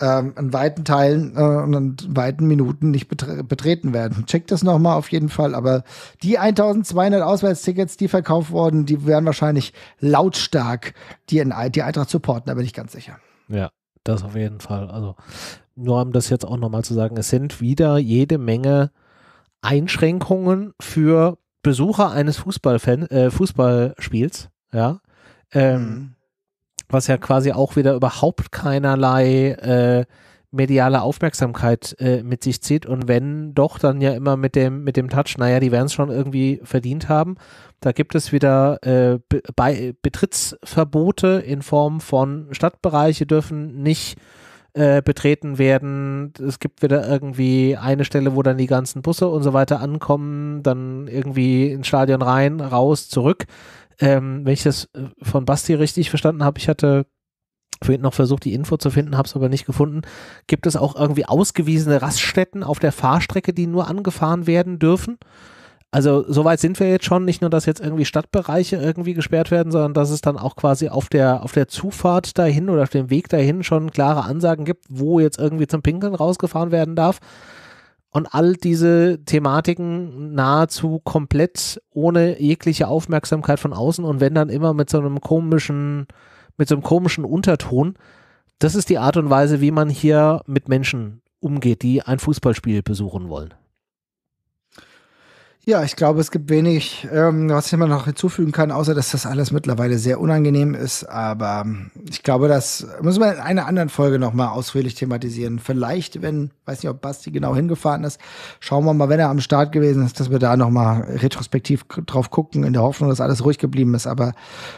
ähm, in weiten Teilen äh, und in weiten Minuten nicht betre betreten werden. Checkt das nochmal auf jeden Fall. Aber die 1200 Auswärtstickets, die verkauft wurden, die werden wahrscheinlich lautstark die, in, die Eintracht supporten, da bin ich ganz sicher. Ja, das auf jeden Fall. Also nur um das jetzt auch nochmal zu sagen, es sind wieder jede Menge Einschränkungen für Besucher eines Fußballfan, äh, Fußballspiels, ja, ähm, mhm. was ja quasi auch wieder überhaupt keinerlei äh, mediale Aufmerksamkeit äh, mit sich zieht und wenn doch, dann ja immer mit dem, mit dem Touch, naja, die werden es schon irgendwie verdient haben. Da gibt es wieder äh, Be Betrittsverbote in Form von Stadtbereiche dürfen nicht äh, betreten werden. Es gibt wieder irgendwie eine Stelle, wo dann die ganzen Busse und so weiter ankommen, dann irgendwie ins Stadion rein, raus, zurück. Ähm, wenn ich das äh, von Basti richtig verstanden habe, ich hatte vorhin noch versucht, die Info zu finden, habe es aber nicht gefunden. Gibt es auch irgendwie ausgewiesene Raststätten auf der Fahrstrecke, die nur angefahren werden dürfen? Also soweit sind wir jetzt schon, nicht nur, dass jetzt irgendwie Stadtbereiche irgendwie gesperrt werden, sondern dass es dann auch quasi auf der, auf der Zufahrt dahin oder auf dem Weg dahin schon klare Ansagen gibt, wo jetzt irgendwie zum Pinkeln rausgefahren werden darf. Und all diese Thematiken nahezu komplett ohne jegliche Aufmerksamkeit von außen und wenn dann immer mit so einem komischen, mit so einem komischen Unterton. Das ist die Art und Weise, wie man hier mit Menschen umgeht, die ein Fußballspiel besuchen wollen. Ja, ich glaube, es gibt wenig, ähm, was ich immer noch hinzufügen kann, außer dass das alles mittlerweile sehr unangenehm ist. Aber ähm, ich glaube, das müssen wir in einer anderen Folge nochmal ausführlich thematisieren. Vielleicht, wenn, weiß nicht, ob Basti genau hingefahren ist, schauen wir mal, wenn er am Start gewesen ist, dass wir da nochmal retrospektiv drauf gucken, in der Hoffnung, dass alles ruhig geblieben ist. Aber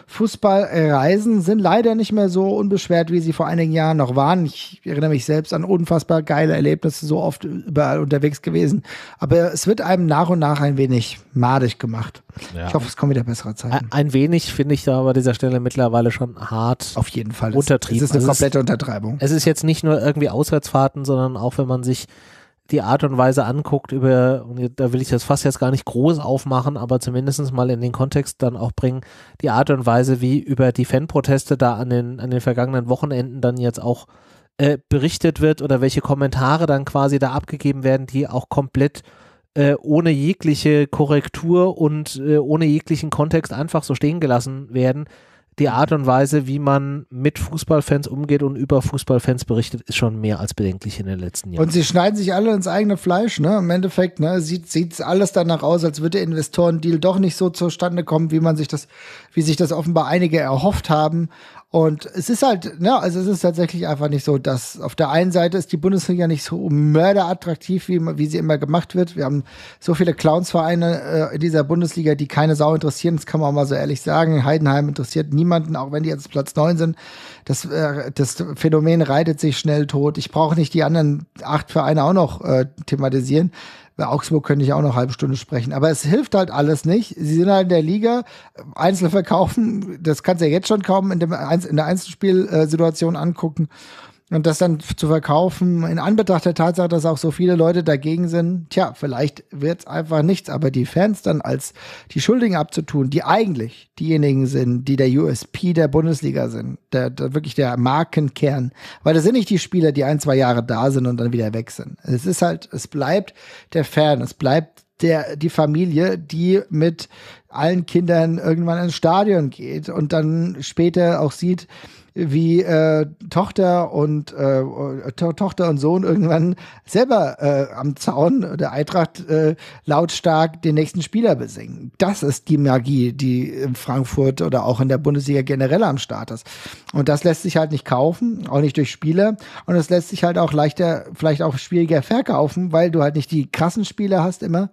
Fußballreisen sind leider nicht mehr so unbeschwert, wie sie vor einigen Jahren noch waren. Ich erinnere mich selbst an unfassbar geile Erlebnisse, so oft überall unterwegs gewesen. Aber es wird einem nach und nach ein ein wenig madig gemacht. Ja. Ich hoffe, es kommen wieder bessere Zeiten. Ein, ein wenig finde ich da aber dieser Stelle mittlerweile schon hart. Auf jeden Fall. Untertrieben. Es ist eine also komplette Untertreibung. Es ist jetzt nicht nur irgendwie Auswärtsfahrten, sondern auch wenn man sich die Art und Weise anguckt, über, da will ich das fast jetzt gar nicht groß aufmachen, aber zumindest mal in den Kontext dann auch bringen, die Art und Weise, wie über die Fanproteste da an den, an den vergangenen Wochenenden dann jetzt auch äh, berichtet wird oder welche Kommentare dann quasi da abgegeben werden, die auch komplett äh, ohne jegliche Korrektur und äh, ohne jeglichen Kontext einfach so stehen gelassen werden. Die Art und Weise, wie man mit Fußballfans umgeht und über Fußballfans berichtet, ist schon mehr als bedenklich in den letzten Jahren. Und sie schneiden sich alle ins eigene Fleisch, ne? Im Endeffekt, ne? Sieht, sieht alles danach aus, als würde der Investorendeal doch nicht so zustande kommen, wie man sich das, wie sich das offenbar einige erhofft haben. Und es ist halt, ne, also es ist tatsächlich einfach nicht so, dass auf der einen Seite ist die Bundesliga nicht so mörderattraktiv, wie, wie sie immer gemacht wird. Wir haben so viele Clownsvereine äh, in dieser Bundesliga, die keine Sau interessieren, das kann man auch mal so ehrlich sagen. Heidenheim interessiert niemanden, auch wenn die jetzt Platz neun sind. Das, äh, das Phänomen reitet sich schnell tot. Ich brauche nicht die anderen acht Vereine auch noch äh, thematisieren. Bei Augsburg könnte ich auch noch eine halbe Stunde sprechen. Aber es hilft halt alles nicht. Sie sind halt in der Liga. Einzelne verkaufen, das kannst du ja jetzt schon kaum in, dem, in der Einzelspielsituation angucken. Und das dann zu verkaufen, in Anbetracht der Tatsache, dass auch so viele Leute dagegen sind, tja, vielleicht wird's einfach nichts. Aber die Fans dann als die Schuldigen abzutun, die eigentlich diejenigen sind, die der USP der Bundesliga sind, der, der wirklich der Markenkern. Weil das sind nicht die Spieler, die ein, zwei Jahre da sind und dann wieder weg sind. Es ist halt, es bleibt der Fan, es bleibt der, die Familie, die mit allen Kindern irgendwann ins Stadion geht und dann später auch sieht, wie äh, Tochter und äh, to äh, Tochter und Sohn irgendwann selber äh, am Zaun der Eintracht äh, lautstark den nächsten Spieler besingen. Das ist die Magie, die in Frankfurt oder auch in der Bundesliga generell am Start ist. Und das lässt sich halt nicht kaufen, auch nicht durch Spieler. Und es lässt sich halt auch leichter, vielleicht auch schwieriger verkaufen, weil du halt nicht die krassen Spieler hast immer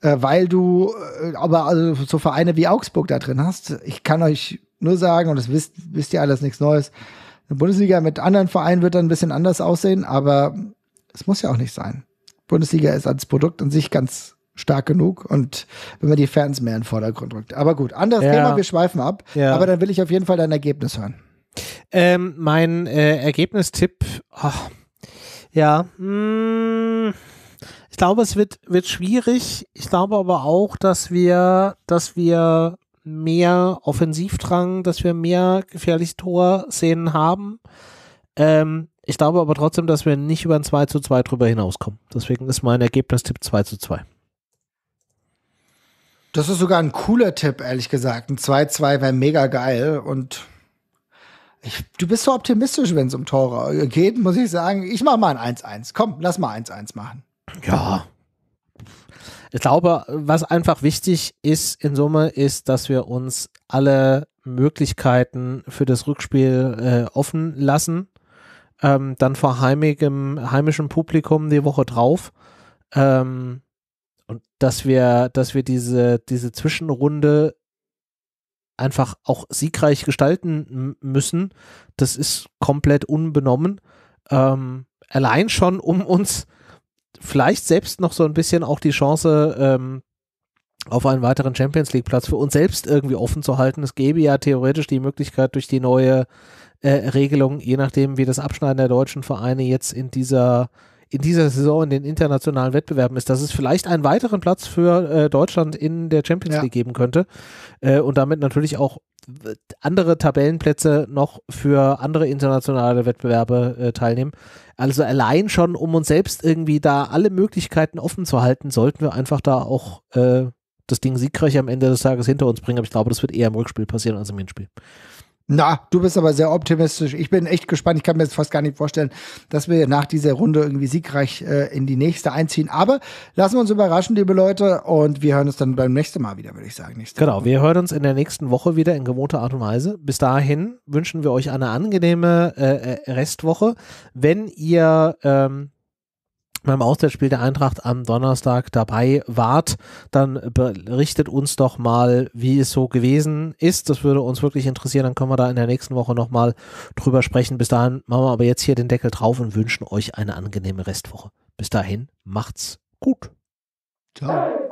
äh, weil du äh, aber also so Vereine wie Augsburg da drin hast. Ich kann euch nur sagen, und das wisst, wisst ihr alles, nichts Neues. Eine Bundesliga mit anderen Vereinen wird dann ein bisschen anders aussehen, aber es muss ja auch nicht sein. Bundesliga ist als Produkt an sich ganz stark genug und wenn man die Fans mehr in den Vordergrund rückt. Aber gut, anderes ja. Thema, wir schweifen ab. Ja. Aber dann will ich auf jeden Fall dein Ergebnis hören. Ähm, mein äh, Ergebnistipp, ach, ja, mh, hm, ich glaube, es wird, wird schwierig. Ich glaube aber auch, dass wir, dass wir mehr Offensivdrang, dass wir mehr gefährliche Torszenen haben. Ähm, ich glaube aber trotzdem, dass wir nicht über ein 2 zu 2 drüber hinauskommen. Deswegen ist mein Ergebnistipp 2 zu 2. Das ist sogar ein cooler Tipp, ehrlich gesagt. Ein 2-2 wäre mega geil. Und ich, du bist so optimistisch, wenn es um Tore geht, muss ich sagen. Ich mache mal ein 1-1. Komm, lass mal 1-1 machen. Ja. Ich glaube, was einfach wichtig ist in Summe, ist, dass wir uns alle Möglichkeiten für das Rückspiel äh, offen lassen. Ähm, dann vor heimigem, heimischem Publikum die Woche drauf. Ähm, und dass wir, dass wir diese, diese Zwischenrunde einfach auch siegreich gestalten müssen, das ist komplett unbenommen. Ähm, allein schon, um uns vielleicht selbst noch so ein bisschen auch die Chance ähm, auf einen weiteren Champions League Platz für uns selbst irgendwie offen zu halten. Es gäbe ja theoretisch die Möglichkeit durch die neue äh, Regelung, je nachdem wie das Abschneiden der deutschen Vereine jetzt in dieser in dieser Saison in den internationalen Wettbewerben ist, dass es vielleicht einen weiteren Platz für äh, Deutschland in der Champions League geben könnte äh, und damit natürlich auch andere Tabellenplätze noch für andere internationale Wettbewerbe äh, teilnehmen. Also allein schon, um uns selbst irgendwie da alle Möglichkeiten offen zu halten, sollten wir einfach da auch äh, das Ding siegreich am Ende des Tages hinter uns bringen. Aber ich glaube, das wird eher im Rückspiel passieren als im Hinspiel. Na, du bist aber sehr optimistisch. Ich bin echt gespannt. Ich kann mir jetzt fast gar nicht vorstellen, dass wir nach dieser Runde irgendwie siegreich äh, in die nächste einziehen. Aber lassen wir uns überraschen, liebe Leute. Und wir hören uns dann beim nächsten Mal wieder, würde ich sagen. Nächste genau, Woche. wir hören uns in der nächsten Woche wieder in gewohnter Art und Weise. Bis dahin wünschen wir euch eine angenehme äh, äh Restwoche. Wenn ihr ähm, beim Auswärtsspiel der Eintracht am Donnerstag dabei wart, dann berichtet uns doch mal, wie es so gewesen ist. Das würde uns wirklich interessieren. Dann können wir da in der nächsten Woche nochmal drüber sprechen. Bis dahin machen wir aber jetzt hier den Deckel drauf und wünschen euch eine angenehme Restwoche. Bis dahin, macht's gut. Ciao.